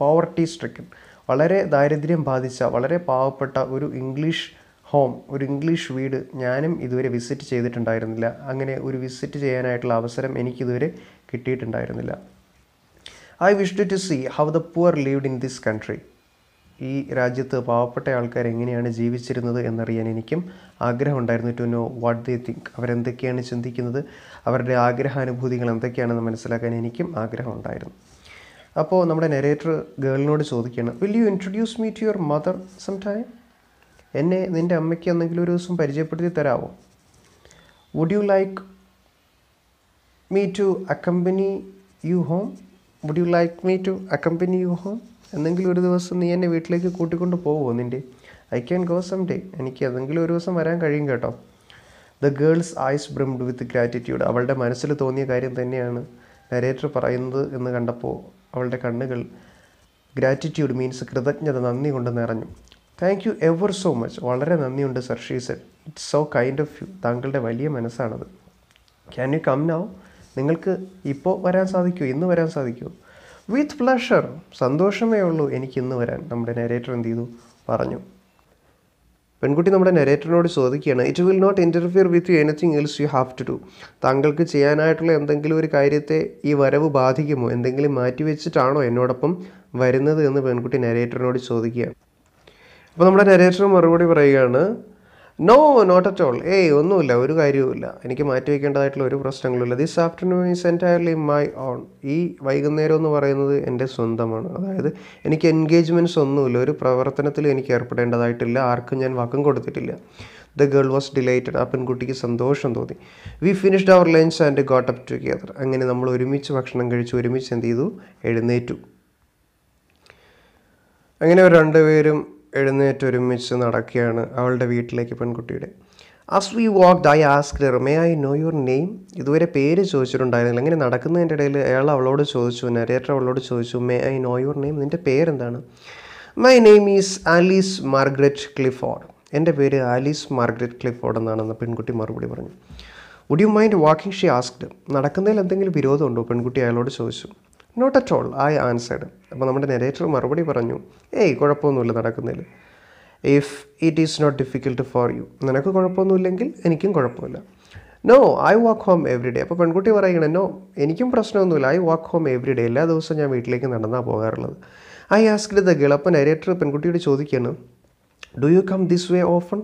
poverty stricken വളരെ ദാരിദ്ര്യം ബാധിച്ച വളരെ പാവപ്പെട്ട ഒരു ഇംഗ്ലീഷ് ഹോം ഒരു ഇംഗ്ലീഷ് വീട് ഞാനും ഇതുവരെ വിസിറ്റ് ചെയ്തിട്ടുണ്ടായിരുന്നില്ല അങ്ങനെ ഒരു വിസിറ്റ് ചെയ്യാനായിട്ടുള്ള അവസരം എനിക്കിതുവരെ കിട്ടിയിട്ടുണ്ടായിരുന്നില്ല I wish to see how the poor lived in this country ഈ രാജ്യത്ത് പാവപ്പെട്ട ആൾക്കാർ എങ്ങനെയാണ് ജീവിച്ചിരുന്നത് എന്നറിയാൻ എനിക്കും ആഗ്രഹമുണ്ടായിരുന്നു to know what they think അവരെന്തൊക്കെയാണ് ചിന്തിക്കുന്നത് അവരുടെ ആഗ്രഹാനുഭൂതികൾ എന്തൊക്കെയാണെന്ന് മനസ്സിലാക്കാൻ എനിക്കും ആഗ്രഹമുണ്ടായിരുന്നു അപ്പോൾ നമ്മുടെ നെരേറ്റർ ഗേളിനോട് ചോദിക്കുകയാണ് will you introduce me to your mother some time എന്നെ നിൻ്റെ അമ്മയ്ക്ക് എന്തെങ്കിലും ഒരു ദിവസം പരിചയപ്പെടുത്തി തരാമോ would you like me to accompany you home would you like me to accompany you home എന്നെങ്കിലും ഒരു ദിവസം നീ എന്നെ വീട്ടിലേക്ക് കൂട്ടിക്കൊണ്ട് പോവുമോ നിൻ്റെ I can go some day എനിക്ക് എന്തെങ്കിലും ഒരു ദിവസം വരാൻ കഴിയും കേട്ടോ the girl's eyes brimmed with gratitude അവളുടെ മനസ്സിൽ തോന്നിയ കാര്യം തന്നെയാണ് നരേറ്റർ പറയുന്നത് എന്ന് കണ്ടപ്പോൾ അവളുടെ കണ്ണുകൾ ഗ്രാറ്റിറ്റ്യൂഡ് മീൻസ് കൃതജ്ഞത നന്ദി കൊണ്ട് നിറഞ്ഞു thank you ever so much വളരെ നന്ദിയുണ്ട് സർ ഷീസൻ it's so kind of you താങ്കളുടെ വലിയ മനസ്സാണത് ക്യാൻ യു കം നൗ നിങ്ങൾക്ക് ഇപ്പോൾ വരാൻ സാധിക്കുമോ ഇന്ന് വരാൻ സാധിക്കുമോ വിത്ത് പ്ലഷർ സന്തോഷമേ ഉള്ളൂ എനിക്ക് ഇന്ന് വരാൻ നമ്മുടെ നരേറ്റർ എന്ത് ചെയ്തു പറഞ്ഞു പെൺകുട്ടി നമ്മുടെ നരേറ്ററിനോട് ചോദിക്കുകയാണ് it will not interfere with you anything else you have to do താങ്കൾക്ക് ചെയ്യാനായിട്ടുള്ള എന്തെങ്കിലും ഒരു കാര്യത്തെ ഈ വരവ് ബാധിക്കുമോ എന്തെങ്കിലും മാറ്റിവെച്ചിട്ടാണോ എന്നോടൊപ്പം വരുന്നത് എന്ന് പെൺകുട്ടി നരേറ്ററിനോട് ചോദിക്കുകയാണ് അപ്പോൾ നമ്മുടെ നരേറ്റർ മറുപടി പറയുകയാണ് നോ നോട്ട് അറ്റ് ഓൾ ഏയ് ഒന്നുമില്ല ഒരു കാര്യവുമില്ല എനിക്ക് മാറ്റി വയ്ക്കേണ്ടതായിട്ടുള്ള ഒരു പ്രശ്നങ്ങളുമില്ല this afternoon is entirely my own ഈ വൈകുന്നേരം എന്ന് പറയുന്നത് എൻ്റെ സ്വന്തമാണ് അതായത് എനിക്ക് എൻഗേജ്മെൻറ്റ്സ് ഒന്നുമില്ല ഒരു പ്രവർത്തനത്തിൽ എനിക്ക് ഏർപ്പെടേണ്ടതായിട്ടില്ല ആർക്കും ഞാൻ വാക്കും കൊടുത്തിട്ടില്ല ദ ഗേൾ വാസ് ഡിലൈറ്റഡ് ആ പെൺകുട്ടിക്ക് സന്തോഷം തോന്നി we finished our lunch and got up together അങ്ങനെ നമ്മൾ ഒരുമിച്ച് ഭക്ഷണം കഴിച്ചു ഒരുമിച്ച് എന്ത് ചെയ്തു എഴുന്നേറ്റു അങ്ങനെ രണ്ടുപേരും എഴുന്നേറ്റ് ഒരുമിച്ച് നടക്കുകയാണ് അവളുടെ വീട്ടിലേക്ക് പെൺകുട്ടിയുടെ ആസ് വി വാക്ക്ഡ് ഐ ഡർ may I know your name ഇതുവരെ പേര് ചോദിച്ചിട്ടുണ്ടായിരുന്നില്ല ഇങ്ങനെ നടക്കുന്നതിൻ്റെ ഇടയിൽ അയാൾ അവളോട് ചോദിച്ചു നരേറ്റർ അവളോട് ചോദിച്ചു may I know your name നിൻ്റെ പേരെന്താണ് my name is Alice Margaret Clifford എൻ്റെ പേര് ആലീസ് മാർഗ്രറ്റ് ക്ലിഫോർഡ് എന്നാണെന്ന് പെൺകുട്ടി മറുപടി പറഞ്ഞു would you mind walking she asked നടക്കുന്നതിൽ എന്തെങ്കിലും വിരോധമുണ്ടോ പെൺകുട്ടി അയാളോട് ചോദിച്ചു not at all I answered അപ്പോൾ നമ്മുടെ നെരേറ്റർ മറുപടി പറഞ്ഞു ഏയ് കുഴപ്പമൊന്നുമില്ല നടക്കുന്നതിൽ if it is not difficult for you നിനക്ക് കുഴപ്പമൊന്നുമില്ലെങ്കിൽ എനിക്കും കുഴപ്പമില്ല no I walk home every day അപ്പോൾ പെൺകുട്ടി പറയുകയാണ് നോ എനിക്കും പ്രശ്നമൊന്നുമില്ല I walk home every day എല്ലാ ദിവസവും ഞാൻ വീട്ടിലേക്ക് നടന്നാൽ പോകാറുള്ളത് ഐ ആസ്കിഡ് ദ ഗിൾ അപ്പം നരേറ്റർ പെൺകുട്ടിയോട് ചോദിക്കുകയാണ് do you come this way often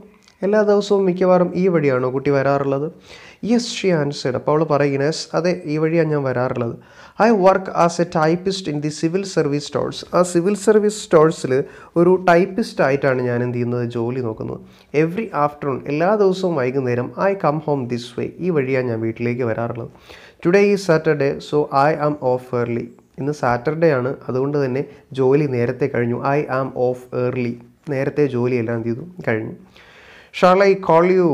എല്ലാ ദിവസവും മിക്കവാറും ഈ വഴിയാണോ കുട്ടി വരാറുള്ളത് യെസ് ഷി ആൻസേഡ് അപ്പോൾ അവൾ പറയുന്നത് അതെ ഈ വഴിയാണ് ഞാൻ വരാറുള്ളത് I work as a typist in the civil service stores ആ സിവിൽ സർവീസ് സ്റ്റോൾസിൽ ഒരു ടൈപ്പിസ്റ്റ് ആയിട്ടാണ് ഞാൻ എന്ത് ചെയ്യുന്നത് ജോലി നോക്കുന്നത് എവറി ആഫ്റ്റർനൂൺ എല്ലാ ദിവസവും വൈകുന്നേരം I come home this way ഈ വഴിയാണ് ഞാൻ വീട്ടിലേക്ക് വരാറുള്ളത് today is Saturday so I am off early ഇന്ന് സാറ്റർഡേ ആണ് അതുകൊണ്ട് തന്നെ ജോലി നേരത്തെ കഴിഞ്ഞു ഐ ആം ഓഫ് ഏർലി നേരത്തെ ജോലിയെല്ലാം എന്ത് ചെയ്തു കഴിഞ്ഞു shall I call you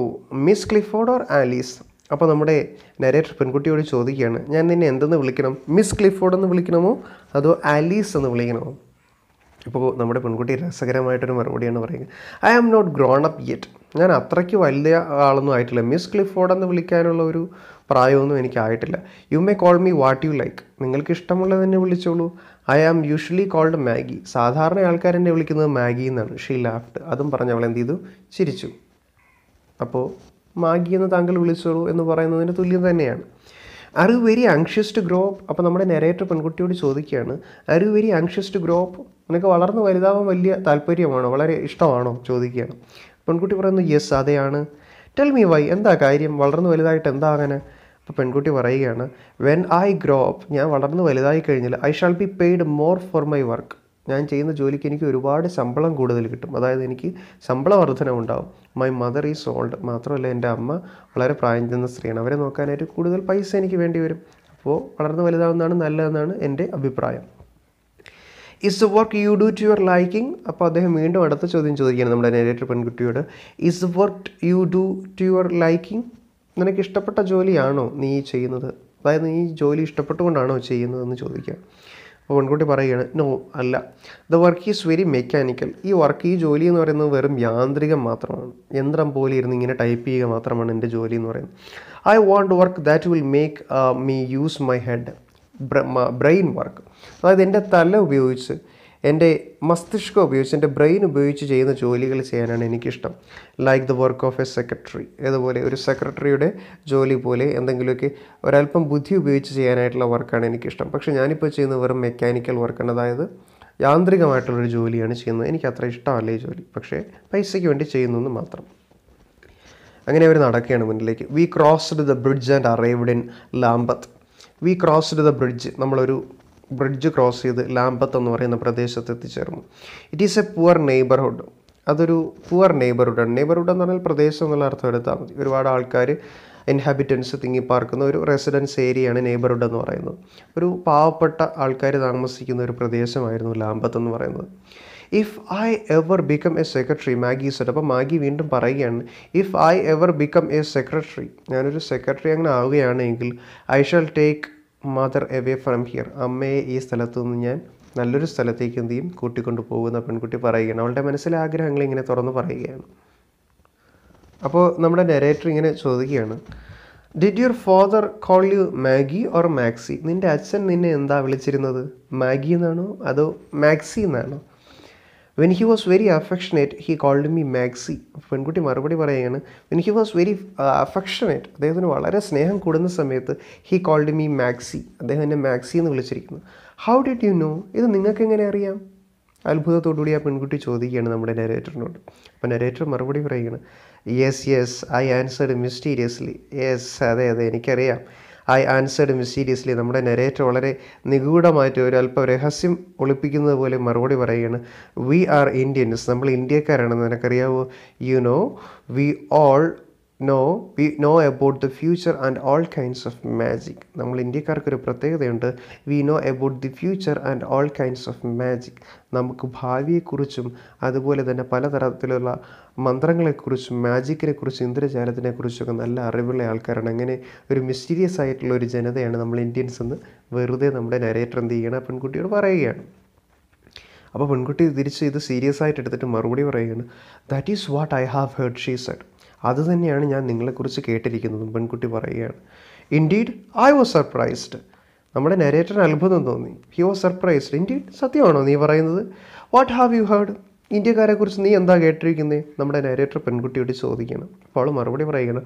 Miss Clifford or Alice അപ്പോൾ നമ്മുടെ നരേറ്റർ പെൺകുട്ടിയോട് ചോദിക്കുകയാണ് ഞാൻ നിന്നെ എന്തെന്ന് വിളിക്കണം മിസ് ക്ലിഫോർഡ് എന്ന് വിളിക്കണമോ അതോ ആലീസ് എന്ന് വിളിക്കണമോ ഇപ്പോൾ നമ്മുടെ പെൺകുട്ടി രസകരമായിട്ടൊരു മറുപടിയാണ് പറയുന്നത് I am not grown up yet ഞാൻ അത്രയ്ക്ക് വലിയ ആളൊന്നും ആയിട്ടില്ല മിസ് ക്ലിഫോർഡ് എന്ന് വിളിക്കാനുള്ള ഒരു പ്രായമൊന്നും എനിക്കായിട്ടില്ല you may call me what you like നിങ്ങൾക്ക് ഇഷ്ടമുള്ളത് തന്നെ വിളിച്ചോളൂ I am usually called Maggie സാധാരണ ആൾക്കാരെന്നെ വിളിക്കുന്നത് മാഗി എന്നാണ് ഷീ ലാഫ്റ്റ് അതും പറഞ്ഞ് അവൾ എന്ത് ചെയ്തു ചിരിച്ചു അപ്പോൾ മാഗി എന്ന് താങ്കൾ വിളിച്ചോളൂ എന്ന് പറയുന്നതിന് തുല്യം തന്നെയാണ് are very anxious to grow up അപ്പോൾ നമ്മുടെ നരേറ്റർ പെൺകുട്ടിയോട് ചോദിക്കുകയാണ് are very anxious to grow up നിനക്ക് വളർന്ന് വലുതാവാൻ വലിയ താല്പര്യമാണോ വളരെ ഇഷ്ടമാണോ ചോദിക്കുകയാണ് പെൺകുട്ടി പറയുന്നു യെസ് അതെയാണ് ടെൽ മീ വൈ എന്താ കാര്യം വളർന്നു വലുതായിട്ട് എന്താ അങ്ങനെ അപ്പോൾ പെൺകുട്ടി പറയുകയാണ് വെൻ ഐ ഗ്രോ അപ്പ് ഞാൻ വളർന്നു വലുതായി കഴിഞ്ഞാൽ I shall be paid more for my work ഞാൻ ചെയ്യുന്ന ജോലിക്ക് എനിക്ക് ഒരുപാട് ശമ്പളം കൂടുതൽ കിട്ടും അതായത് എനിക്ക് ശമ്പള ഉണ്ടാവും മൈ മദർ ഈസ് ഓൾഡ് മാത്രമല്ല എൻ്റെ അമ്മ വളരെ പ്രായം ചെന്ന സ്ത്രീയാണ് അവരെ നോക്കാനായിട്ട് കൂടുതൽ പൈസ എനിക്ക് വേണ്ടി വരും അപ്പോൾ വളർന്നു വലുതാവുന്നതാണ് നല്ലതെന്നാണ് എൻ്റെ അഭിപ്രായം is work you do to your liking അപ്പോൾ അദ്ദേഹം വീണ്ടും അടുത്ത ചോദ്യം ചോദിക്കുകയാണ് നമ്മുടെ നേരിട്ട് പെൺകുട്ടിയോട് is work you do to your liking നിനക്ക് ഇഷ്ടപ്പെട്ട ജോലിയാണോ നീ ചെയ്യുന്നത് അതായത് നീ ജോലി ഇഷ്ടപ്പെട്ടുകൊണ്ടാണോ ചെയ്യുന്നതെന്ന് ചോദിക്കുക അപ്പോൾ പെൺകുട്ടി പറയുകയാണ് നോ അല്ല the work is very mechanical ഈ വർക്ക് ഈ ജോലി എന്ന് പറയുന്നത് വെറും യാന്ത്രികം മാത്രമാണ് യന്ത്രം പോലെ ഇരുന്ന് ഇങ്ങനെ ടൈപ്പ് ചെയ്യുക മാത്രമാണ് എൻ്റെ ജോലി എന്ന് പറയുന്നത് I want work that will make me use my head brain work അതായത് എൻ്റെ തല ഉപയോഗിച്ച് എൻ്റെ മസ്തിഷ്കം ഉപയോഗിച്ച് എൻ്റെ ബ്രെയിൻ ഉപയോഗിച്ച് ചെയ്യുന്ന ജോലികൾ ചെയ്യാനാണ് എനിക്കിഷ്ടം like the work of a secretary അതുപോലെ ഒരു സെക്രട്ടറിയുടെ ജോലി പോലെ എന്തെങ്കിലുമൊക്കെ ഒരല്പം ബുദ്ധി ഉപയോഗിച്ച് ചെയ്യാനായിട്ടുള്ള വർക്കാണ് എനിക്കിഷ്ടം പക്ഷേ ഞാനിപ്പോൾ ചെയ്യുന്ന വെറും മെക്കാനിക്കൽ വർക്കാണ് അതായത് യാന്ത്രികമായിട്ടുള്ളൊരു ജോലിയാണ് ചെയ്യുന്നത് എനിക്ക് അത്ര ഇഷ്ടമല്ല ഈ ജോലി പക്ഷേ പൈസയ്ക്ക് വേണ്ടി ചെയ്യുന്നു എന്ന് മാത്രം അങ്ങനെ അവർ നടക്കുകയാണ് മുന്നിലേക്ക് we crossed the bridge and arrived in Lambeth we crossed the bridge നമ്മളൊരു ബ്രിഡ്ജ് ക്രോസ് ചെയ്ത് ലാംബത്ത് എന്ന് പറയുന്ന പ്രദേശത്ത് എത്തിച്ചേർന്നു it is a poor neighbourhood അതൊരു പുവർ ആണ് നെയ്ബർഹുഡ് എന്ന് പറഞ്ഞാൽ പ്രദേശം എന്നുള്ള അർത്ഥം എടുത്താൽ മതി ഒരുപാട് ആൾക്കാർ ഇൻഹാബിറ്റൻസ് തിങ്ങിപ്പാർക്കുന്ന ഒരു റെസിഡൻസ് ഏരിയയാണ് നെയ്ബർഹുഡ് എന്ന് പറയുന്നത് ഒരു പാവപ്പെട്ട ആൾക്കാർ താമസിക്കുന്ന ഒരു പ്രദേശമായിരുന്നു ലാംബത്ത് എന്ന് പറയുന്നത് if I ever become a secretary Maggie said അപ്പോൾ മാഗി വീണ്ടും പറയുകയാണ് if I ever become a secretary ഞാനൊരു സെക്രട്ടറി അങ്ങനെ ആവുകയാണെങ്കിൽ I shall take mother away from here അമ്മയെ ഈ സ്ഥലത്തു നിന്ന് ഞാൻ നല്ലൊരു സ്ഥലത്തേക്ക് എന്ത് ചെയ്യും കൂട്ടിക്കൊണ്ടു പോകുന്ന പെൺകുട്ടി പറയുകയാണ് അവളുടെ മനസ്സിലെ ആഗ്രഹങ്ങൾ ഇങ്ങനെ തുറന്ന് പറയുകയാണ് അപ്പോൾ നമ്മുടെ നെരേറ്റർ ഇങ്ങനെ ചോദിക്കുകയാണ് did your father call you Maggie or Maxie നിൻ്റെ അച്ഛൻ നിന്നെ എന്താ വിളിച്ചിരുന്നത് മാഗി എന്നാണോ അതോ മാക്സി എന്നാണോ when he was very affectionate he called me Maxie പെൺകുട്ടി മറുപടി പറയുകയാണ് when he was very affectionate അദ്ദേഹത്തിന് വളരെ സ്നേഹം കൂടുന്ന സമയത്ത് ഹി കോൾഡ് മീ മാക്സി അദ്ദേഹം എന്നെ മാക്സി എന്ന് വിളിച്ചിരിക്കുന്നു ഹൗ ഡിഡ് യു നോ ഇത് നിങ്ങൾക്ക് എങ്ങനെ അറിയാം അത്ഭുതത്തോടുകൂടി ആ പെൺകുട്ടി ചോദിക്കുകയാണ് നമ്മുടെ നരേറ്ററിനോട് അപ്പോൾ നരേറ്റർ മറുപടി പറയുകയാണ് yes yes I answered mysteriously yes അതെ അതെ എനിക്കറിയാം ഐ ആൻസേഡ് മിസ്റ്റീരിയസ്ലി നമ്മുടെ നെരേറ്റർ വളരെ നിഗൂഢമായിട്ട് ഒരു അല്പം രഹസ്യം ഒളിപ്പിക്കുന്നത് പോലെ മറുപടി പറയുകയാണ് വി ആർ ഇന്ത്യൻസ് നമ്മൾ ഇന്ത്യക്കാരാണെന്ന് നിനക്കറിയാവോ you know we all know we know about the future and all kinds of magic നമ്മൾ ഇന്ത്യക്കാർക്കൊരു പ്രത്യേകതയുണ്ട് we know about the future and all kinds of magic നമുക്ക് ഭാവിയെക്കുറിച്ചും അതുപോലെ തന്നെ പലതരത്തിലുള്ള മന്ത്രങ്ങളെക്കുറിച്ചും മാജിക്കിനെ കുറിച്ചും മാജിക്കിനെക്കുറിച്ചും ഇന്ദ്രജാലത്തിനെക്കുറിച്ചൊക്കെ നല്ല അറിവുള്ള ആൾക്കാരാണ് അങ്ങനെ ഒരു മിസ്റ്റീരിയസ് ആയിട്ടുള്ള ഒരു ജനതയാണ് നമ്മൾ ഇന്ത്യൻസ് എന്ന് വെറുതെ നമ്മുടെ നരേറ്റർ എന്ത് ചെയ്യണം പെൺകുട്ടിയോട് പറയുകയാണ് അപ്പോൾ പെൺകുട്ടി തിരിച്ച് ഇത് സീരിയസ് ആയിട്ട് എടുത്തിട്ട് മറുപടി പറയുകയാണ് that is what I have heard she said അതുതന്നെയാണ് ഞാൻ നിങ്ങളെക്കുറിച്ച് കേട്ടിരിക്കുന്നതും പെൺകുട്ടി പറയുകയാണ് ഇൻഡീഡ് ഐ വാസ് സർപ്രൈസ്ഡ് നമ്മുടെ നരേറ്ററിന് അത്ഭുതം തോന്നി ഹി വാസ് സർപ്രൈസ്ഡ് ഇൻഡീഡ് സത്യമാണോ നീ പറയുന്നത് വാട്ട് ഹാവ് യു ഹേർഡ് ഇന്ത്യക്കാരെക്കുറിച്ച് നീ എന്താ കേട്ടിരിക്കുന്നത് നമ്മുടെ നരേറ്റർ പെൺകുട്ടിയോട് ചോദിക്കണം അപ്പോൾ അവൾ മറുപടി പറയുകയാണ്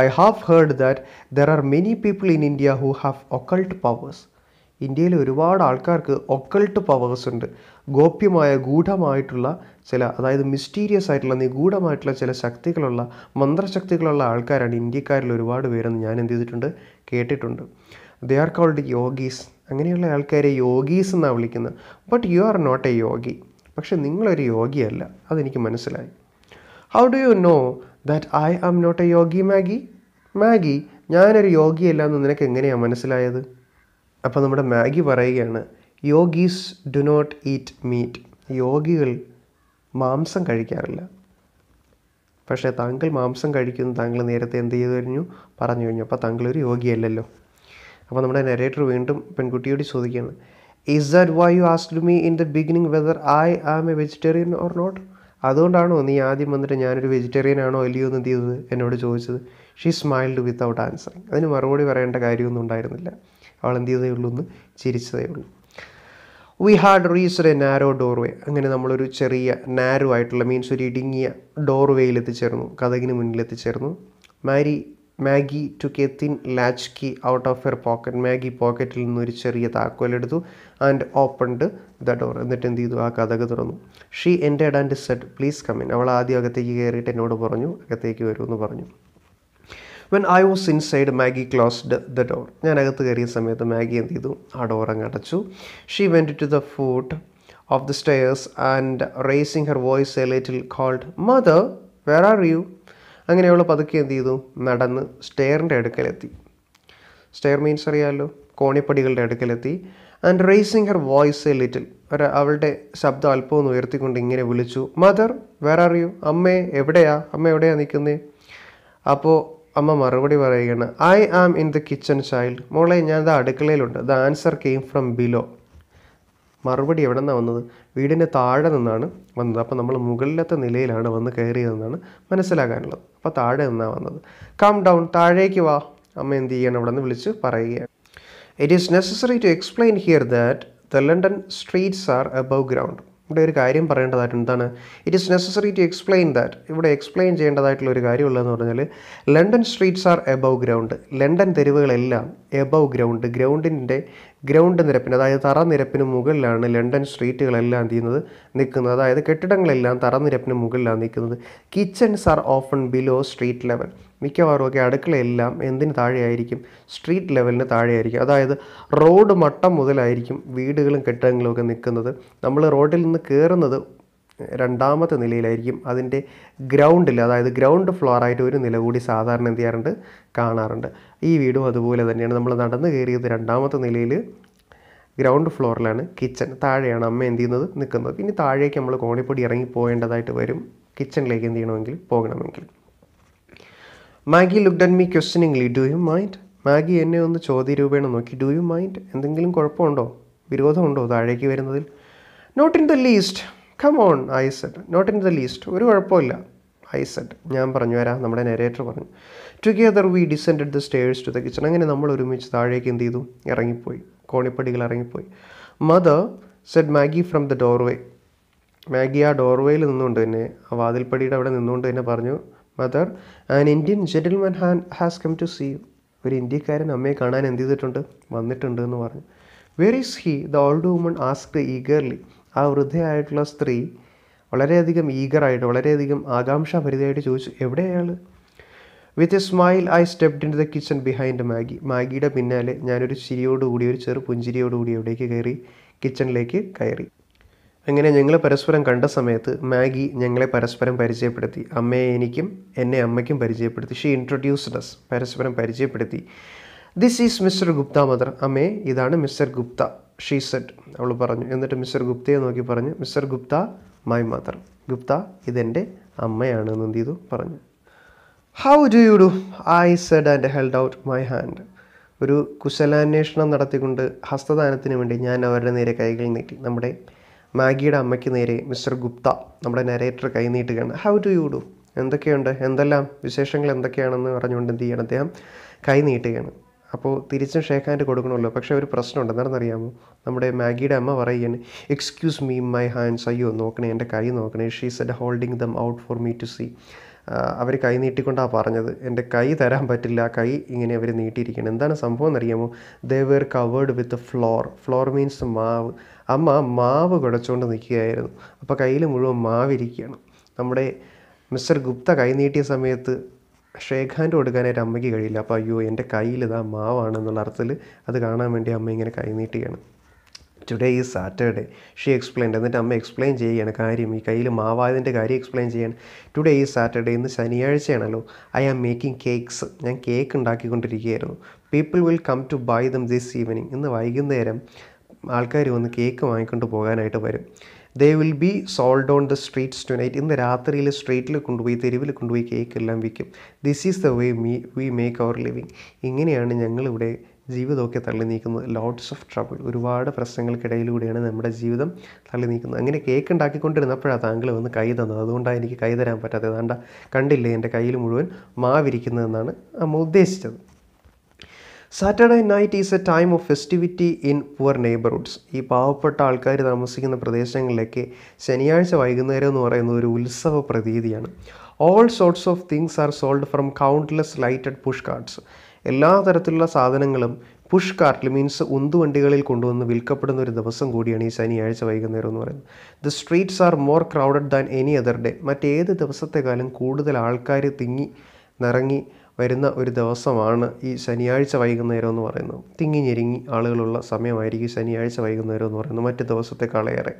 I have heard that there are many people in India who have occult powers ഇന്ത്യയിൽ ഒരുപാട് ആൾക്കാർക്ക് ഒക്കൾട്ട് പവേഴ്സ് ഉണ്ട് ഗോപ്യമായ ഗൂഢമായിട്ടുള്ള ചില അതായത് മിസ്റ്റീരിയസ് ആയിട്ടുള്ള നിഗൂഢമായിട്ടുള്ള ചില ശക്തികളുള്ള മന്ത്രശക്തികളുള്ള ആൾക്കാരാണ് ഇന്ത്യക്കാരിൽ ഒരുപാട് പേരെന്ന് ഞാൻ എന്ത് ചെയ്തിട്ടുണ്ട് കേട്ടിട്ടുണ്ട് ദേ ആർ കോൾഡ് യോഗീസ് അങ്ങനെയുള്ള ആൾക്കാരെ യോഗീസ് എന്നാണ് വിളിക്കുന്നത് but you are not a yogi പക്ഷെ നിങ്ങളൊരു യോഗിയല്ല അതെനിക്ക് മനസ്സിലായി how do you know that I am not a yogi Maggie Maggie ഞാനൊരു യോഗിയല്ല എന്ന് നിനക്ക് എങ്ങനെയാണ് മനസ്സിലായത് അപ്പോൾ നമ്മുടെ മാഗി പറയുകയാണ് yogis do not eat meat യോഗികൾ മാംസം കഴിക്കാറില്ല പക്ഷേ താങ്കൾ മാംസം കഴിക്കുന്നു താങ്കൾ നേരത്തെ എന്ത് ചെയ്തു കഴിഞ്ഞു പറഞ്ഞു കഴിഞ്ഞു അപ്പോൾ താങ്കൾ ഒരു യോഗിയല്ലല്ലോ അപ്പോൾ നമ്മുടെ നരേറ്റർ വീണ്ടും പെൺകുട്ടിയോട് ചോദിക്കുകയാണ് is that why you asked me in the beginning whether I am a vegetarian or not അതുകൊണ്ടാണോ നീ ആദ്യം വന്നിട്ട് ഞാനൊരു വെജിറ്റേറിയൻ ആണോ അല്ലയോ എന്ന് ചെയ്തത് എന്നോട് ചോദിച്ചത് ഷീ സ്മൈൽഡ് വിത്തൗട്ട് ആൻസറിങ് അതിന് മറുപടി പറയേണ്ട കാര്യമൊന്നും ഉണ്ടായിരുന്നില്ല അവൾ എന്ത് ചെയ്തേ ഉള്ളൂ എന്ന് ചിരിച്ചതേ ഉള്ളൂ we had reached a narrow doorway അങ്ങനെ നമ്മളൊരു ചെറിയ നാരോ ആയിട്ടുള്ള മീൻസ് ഒരു ഇടുങ്ങിയ ഡോർവേയിൽ എത്തിച്ചേർന്നു കഥകിന് മുന്നിൽ എത്തിച്ചേർന്നു മാരി Maggie took thin latch key out of her pocket Maggie പോക്കറ്റിൽ നിന്നൊരു ചെറിയ താക്കോലെടുത്തു ആൻഡ് ഓപ്പൺഡ് ദ ഡോർ എന്നിട്ട് എന്ത് ചെയ്തു ആ കഥക തുറന്നു ഷീ എൻ്റെ ആൻഡ് സെഡ് പ്ലീസ് കമ്മിൻ അവൾ ആദ്യം അകത്തേക്ക് കയറിയിട്ട് എന്നോട് പറഞ്ഞു അകത്തേക്ക് വരുമെന്ന് പറഞ്ഞു when I was inside Maggie closed the door ഞാൻ കയറിയ സമയത്ത് മാഗി എന്ത് ചെയ്തു ആ ഡോർ അങ്ങ് അടച്ചു she went to the foot of the stairs and raising her voice a little called mother where are you അങ്ങനെയുള്ള പതുക്കെ എന്ത് ചെയ്തു നടന്ന് സ്റ്റെയറിൻ്റെ അടുക്കലെത്തി സ്റ്റെയർ മീൻസ് അറിയാമല്ലോ കോണിപ്പടികളുടെ അടുക്കലെത്തി and raising her voice a little ഒരു അവളുടെ ശബ്ദം അല്പം ഒന്ന് ഉയർത്തിക്കൊണ്ട് ഇങ്ങനെ വിളിച്ചു മദർ വേർ ആർ യു അമ്മേ എവിടെയാ അമ്മ എവിടെയാ നിൽക്കുന്നേ അപ്പോൾ അമ്മ മറുപടി പറയുകയാണ് I am in the kitchen child മോളെ ഞാൻ ദ അടുക്കളയിലുണ്ട് the answer came from below മറുപടി എവിടെ നിന്നാണ് വന്നത് വീടിൻ്റെ താഴെ നിന്നാണ് വന്നത് അപ്പോൾ നമ്മൾ മുകളിലത്തെ നിലയിലാണ് വന്ന് കയറിയതെന്നാണ് മനസ്സിലാകാനുള്ളത് അപ്പോൾ താഴെ നിന്നാണ് വന്നത് കം ഡൗൺ താഴേക്ക് വാ അമ്മ എന്ത് ചെയ്യണം അവിടെ നിന്ന് വിളിച്ച് പറയുകയാണ് it is necessary to explain here that the London streets are above ground ഇവിടെ ഒരു കാര്യം പറയേണ്ടതായിട്ടുണ്ട് എന്താണ് it is necessary to explain that ഇവിടെ എക്സ്പ്ലെയിൻ ചെയ്യേണ്ടതായിട്ടുള്ള ഒരു കാര്യമുള്ളതെന്ന് പറഞ്ഞാൽ London streets are above ground London തെരുവുകളെല്ലാം എബവ് ഗ്രൗണ്ട് ഗ്രൗണ്ടിൻ്റെ ഗ്രൗണ്ട് നിരപ്പിന് അതായത് നിരപ്പിന് മുകളിലാണ് ലണ്ടൻ സ്ട്രീറ്റുകളെല്ലാം എന്ത് ചെയ്യുന്നത് നിൽക്കുന്നത് അതായത് കെട്ടിടങ്ങളെല്ലാം നിരപ്പിന് മുകളിലാണ് നിൽക്കുന്നത് kitchens are often below street level മിക്കവാറും ഒക്കെ അടുക്കളയെല്ലാം എന്തിന് താഴെയായിരിക്കും സ്ട്രീറ്റ് ലെവലിന് താഴെയായിരിക്കും അതായത് റോഡ് മട്ടം മുതലായിരിക്കും വീടുകളും കെട്ടിടങ്ങളും ഒക്കെ നിൽക്കുന്നത് നമ്മൾ റോഡിൽ നിന്ന് കയറുന്നത് രണ്ടാമത്തെ നിലയിലായിരിക്കും അതിൻ്റെ ഗ്രൗണ്ടിൽ അതായത് ഗ്രൗണ്ട് ഫ്ലോറായിട്ട് ഒരു നില കൂടി സാധാരണ എന്ത് ചെയ്യാറുണ്ട് കാണാറുണ്ട് ഈ വീടും അതുപോലെ തന്നെയാണ് നമ്മൾ നടന്ന് കയറിയത് രണ്ടാമത്തെ നിലയിൽ ഗ്രൗണ്ട് ഫ്ലോറിലാണ് കിച്ചൺ താഴെയാണ് അമ്മ എന്ത് ചെയ്യുന്നത് നിൽക്കുന്നത് ഇനി താഴേക്ക് നമ്മൾ കോണിപ്പൊടി ഇറങ്ങി പോകേണ്ടതായിട്ട് വരും കിച്ചണിലേക്ക് എന്ത് ചെയ്യണമെങ്കിൽ പോകണമെങ്കിൽ Maggie looked at me questioningly do you mind Maggie എന്നെ ഒന്ന് ചോദ്യരൂപേണ നോക്കി ഡു യു മൈൻഡ് എന്തെങ്കിലും കുഴപ്പമുണ്ടോ വിരോധമുണ്ടോ താഴേക്ക് വരുന്നതിൽ not in the least come on I said not in the least ഒരു കുഴപ്പമില്ല ഐ സെഡ് ഞാൻ പറഞ്ഞു വരാം നമ്മുടെ നെരേറ്റർ പറഞ്ഞു together we descend the stairs to the kitchen അങ്ങനെ നമ്മൾ ഒരുമിച്ച് താഴേക്ക് എന്ത് ചെയ്തു ഇറങ്ങിപ്പോയി കോണിപ്പടികൾ ഇറങ്ങിപ്പോയി mother said Maggie from the doorway Maggie ആ ഡോർവേയിൽ നിന്നുകൊണ്ട് തന്നെ ആ വാതിൽപ്പടിയുടെ അവിടെ നിന്നുകൊണ്ട് തന്നെ പറഞ്ഞു മദർ ആൻ ഇന്ത്യൻ ജെന്റിൽമാൻ ഹാൻ has come to see you ഒരു ഇന്ത്യക്കാരൻ അമ്മയെ കാണാൻ എന്ത് ചെയ്തിട്ടുണ്ട് വന്നിട്ടുണ്ട് എന്ന് പറഞ്ഞു where is he the old woman asked eagerly ആ വൃദ്ധയായിട്ടുള്ള സ്ത്രീ വളരെയധികം ഈഗറായിട്ട് വളരെയധികം ആകാംക്ഷാഭരിതമായിട്ട് ചോദിച്ചു എവിടെ അയാൾ with a smile I stepped in the kitchen behind Maggie മാഗിയുടെ പിന്നാലെ ഞാനൊരു ചിരിയോടുകൂടി ഒരു ചെറു പുഞ്ചിരിയോടുകൂടി എവിടേക്ക് കയറി കിച്ചണിലേക്ക് കയറി അങ്ങനെ ഞങ്ങൾ പരസ്പരം കണ്ട സമയത്ത് മാഗി ഞങ്ങളെ പരസ്പരം പരിചയപ്പെടുത്തി അമ്മയെ എനിക്കും എന്നെ അമ്മയ്ക്കും പരിചയപ്പെടുത്തി ഷീ ഇൻട്രൊഡ്യൂസ്ഡ് അസ് പരസ്പരം പരിചയപ്പെടുത്തി this is Mr Gupta mother അമ്മേ ഇതാണ് മിസ്റ്റർ ഗുപ്ത ഷീ സെറ്റ് അവൾ പറഞ്ഞു എന്നിട്ട് മിസ്റ്റർ ഗുപ്തയെ നോക്കി പറഞ്ഞു Mr Gupta my mother Gupta ഇതെൻ്റെ അമ്മയാണ് എന്ന് എന്ത് ചെയ്തു പറഞ്ഞു how do you do I said and held out my hand ഒരു കുശലാന്വേഷണം നടത്തിക്കൊണ്ട് ഹസ്തദാനത്തിന് വേണ്ടി ഞാൻ അവരുടെ നേരെ കൈകൾ നീട്ടി നമ്മുടെ മാഗിയുടെ അമ്മയ്ക്ക് നേരെ മിസ്റ്റർ ഗുപ്ത നമ്മുടെ നരേറ്റർ കൈനീട്ടുകയാണ് ഹൗ ഡു യു ഡു എന്തൊക്കെയുണ്ട് എന്തെല്ലാം വിശേഷങ്ങൾ എന്തൊക്കെയാണെന്ന് പറഞ്ഞുകൊണ്ട് എന്ത് ചെയ്യണം അദ്ദേഹം കൈനീട്ടുകയാണ് അപ്പോൾ തിരിച്ചും ഷേക്ക് ഹാൻഡ് കൊടുക്കണമല്ലോ പക്ഷേ ഒരു പ്രശ്നമുണ്ട് എന്താണെന്നറിയാമോ നമ്മുടെ മാഗിയുടെ അമ്മ പറയുകയാണ് എക്സ്ക്യൂസ് മീ മൈ ഹാൻഡ്സ് അയ്യോ നോക്കണേ എൻ്റെ കൈ നോക്കണേ she said holding them out for me to see അവർ കൈ നീട്ടിക്കൊണ്ടാണ് പറഞ്ഞത് എൻ്റെ കൈ തരാൻ പറ്റില്ല കൈ ഇങ്ങനെ അവർ നീട്ടിയിരിക്കണം എന്താണ് സംഭവം എന്നറിയാമോ they were covered with flour flour means മാവ് അമ്മ മാവ് കുഴച്ചുകൊണ്ട് നിൽക്കുകയായിരുന്നു അപ്പോൾ കയ്യിൽ മുഴുവൻ മാവിരിക്കുകയാണ് നമ്മുടെ മിസ്റ്റർ ഗുപ്ത കൈ നീട്ടിയ സമയത്ത് ഷേക്ക് കൊടുക്കാനായിട്ട് അമ്മയ്ക്ക് കഴിയില്ല അപ്പോൾ അയ്യോ എൻ്റെ കയ്യിൽ ഇതാ മാവാണെന്നുള്ള അർത്ഥത്തിൽ അത് കാണാൻ വേണ്ടി അമ്മ ഇങ്ങനെ കൈ നീട്ടുകയാണ് today is Saturday she explain എന്നിട്ട് അമ്മ എക്സ്പ്ലെയിൻ ചെയ്യുകയാണ് കാര്യം ഈ കയ്യിൽ മാവായതിൻ്റെ കാര്യം എക്സ്പ്ലെയിൻ ചെയ്യാണ് ടുഡേ ഈസ് സാറ്റർഡേ ഇന്ന് ശനിയാഴ്ചയാണല്ലോ ഐ ആം മേക്കിംഗ് കേക്ക്സ് ഞാൻ കേക്ക് ഉണ്ടാക്കിക്കൊണ്ടിരിക്കുകയായിരുന്നു people will come to buy them this evening ഇന്ന് വൈകുന്നേരം ആൾക്കാർ വന്ന് കേക്ക് വാങ്ങിക്കൊണ്ട് പോകാനായിട്ട് വരും they will be sold on the streets tonight ഇന്ന് രാത്രിയിൽ സ്ട്രീറ്റിൽ കൊണ്ടുപോയി തെരുവിൽ കൊണ്ടുപോയി കേക്ക് എല്ലാം വിൽക്കും this is the way me we make our living ഇങ്ങനെയാണ് ഞങ്ങളിവിടെ ജീവിതമൊക്കെ തള്ളി നീക്കുന്നത് ലോട്ട്സ് ഓഫ് ട്രബിൾ ഒരുപാട് പ്രശ്നങ്ങൾക്കിടയിലൂടെയാണ് നമ്മുടെ ജീവിതം തള്ളി നീക്കുന്നത് അങ്ങനെ കേക്ക് ഉണ്ടാക്കിക്കൊണ്ടിരുന്നപ്പോഴാണ് താങ്കൾ വന്ന് കൈ തന്നത് അതുകൊണ്ടാണ് എനിക്ക് കൈ തരാൻ പറ്റാത്തത് ഏതാണ്ട കണ്ടില്ലേ എൻ്റെ കയ്യിൽ മുഴുവൻ മാവിരിക്കുന്നതെന്നാണ് അമ്മ ഉദ്ദേശിച്ചത് Saturday night is a time of festivity in poor neighbourhoods ഈ പാവപ്പെട്ട ആൾക്കാർ താമസിക്കുന്ന പ്രദേശങ്ങളിലേക്ക് ശനിയാഴ്ച വൈകുന്നേരം എന്ന് പറയുന്ന ഒരു ഉത്സവ പ്രതീതിയാണ് all sorts of things are sold from countless lighted push carts എല്ലാ തരത്തിലുള്ള സാധനങ്ങളും പുഷ് കാർട്ടിൽ മീൻസ് ഉന്തുവണ്ടികളിൽ കൊണ്ടുവന്ന് വിൽക്കപ്പെടുന്ന ഒരു ദിവസം കൂടിയാണ് ഈ ശനിയാഴ്ച വൈകുന്നേരം എന്ന് പറയുന്നത് the streets are more crowded than any other day മറ്റേത് ദിവസത്തെക്കാളും കൂടുതൽ ആൾക്കാർ തിങ്ങി നിറങ്ങി വരുന്ന ഒരു ദിവസമാണ് ഈ ശനിയാഴ്ച വൈകുന്നേരം എന്ന് പറയുന്നത് ഞെരുങ്ങി ആളുകളുള്ള സമയമായിരിക്കും ശനിയാഴ്ച വൈകുന്നേരം എന്ന് പറയുന്നത് മറ്റ് ദിവസത്തെക്കാളേറെ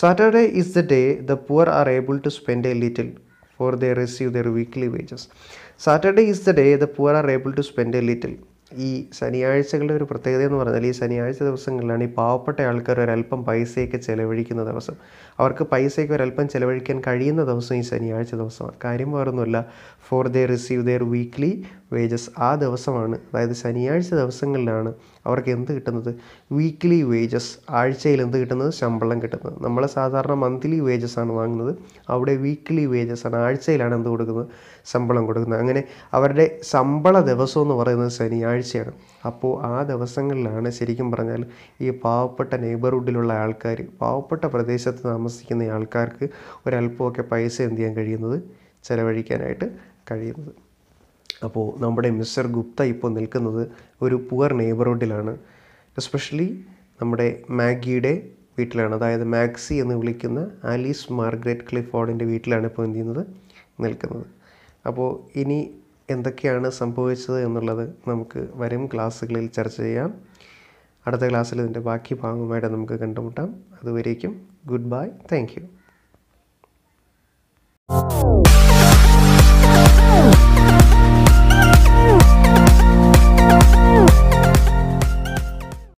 Saturday is the day the poor are able to spend a little for they receive their weekly wages Saturday is the day the poor are able to spend a little ഈ ശനിയാഴ്ചകളുടെ ഒരു പ്രത്യേകത എന്ന് പറഞ്ഞാൽ ഈ ശനിയാഴ്ച ദിവസങ്ങളിലാണ് ഈ പാവപ്പെട്ട ആൾക്കാർ ഒരല്പം പൈസയൊക്കെ ചെലവഴിക്കുന്ന ദിവസം അവർക്ക് പൈസയ്ക്ക് ഒരല്പം ചിലവഴിക്കാൻ കഴിയുന്ന ദിവസം ഈ ശനിയാഴ്ച ദിവസമാണ് കാര്യം വേറൊന്നുമില്ല for they receive their weekly wages ആ ദിവസമാണ് അതായത് ശനിയാഴ്ച ദിവസങ്ങളിലാണ് അവർക്ക് എന്ത് കിട്ടുന്നത് വീക്ക്ലി വേജസ് ആഴ്ചയിൽ എന്ത് കിട്ടുന്നത് ശമ്പളം കിട്ടുന്നത് നമ്മൾ സാധാരണ മന്ത്ലി വേജസ് ആണ് വാങ്ങുന്നത് അവിടെ വീക്ക്ലി വേജസ് ആണ് ആഴ്ചയിലാണ് എന്ത് കൊടുക്കുന്നത് ശമ്പളം കൊടുക്കുന്നത് അങ്ങനെ അവരുടെ ശമ്പള ദിവസം എന്ന് പറയുന്നത് ശനിയാഴ്ചയാണ് അപ്പോൾ ആ ദിവസങ്ങളിലാണ് ശരിക്കും പറഞ്ഞാൽ ഈ പാവപ്പെട്ട നെയ്ബർഹുഡിലുള്ള ആൾക്കാർ പാവപ്പെട്ട പ്രദേശത്ത് താമസം താമസിക്കുന്ന ആൾക്കാർക്ക് ഒരല്പമൊക്കെ പൈസ എന്ത് ചെയ്യാൻ കഴിയുന്നത് ചിലവഴിക്കാനായിട്ട് കഴിയുന്നത് അപ്പോൾ നമ്മുടെ മിസ്റ്റർ ഗുപ്ത ഇപ്പോൾ നിൽക്കുന്നത് ഒരു പുവർ നെയ്ബർഹുഡിലാണ് എസ്പെഷ്യലി നമ്മുടെ മാഗിയുടെ വീട്ടിലാണ് അതായത് മാക്സി എന്ന് വിളിക്കുന്ന ആലീസ് മാർഗ്രറ്റ് ക്ലിഫോർഡിൻ്റെ വീട്ടിലാണ് ഇപ്പോൾ എന്ത് ചെയ്യുന്നത് നിൽക്കുന്നത് അപ്പോൾ ഇനി എന്തൊക്കെയാണ് സംഭവിച്ചത് എന്നുള്ളത് നമുക്ക് വരും ക്ലാസ്സുകളിൽ ചർച്ച ചെയ്യാം അടുത്ത ക്ലാസ്സിൽ ഇതിൻ്റെ ബാക്കി ഭാഗവുമായിട്ട് നമുക്ക് കണ്ടുമുട്ടാം അതുവരേക്കും Goodbye. Thank you.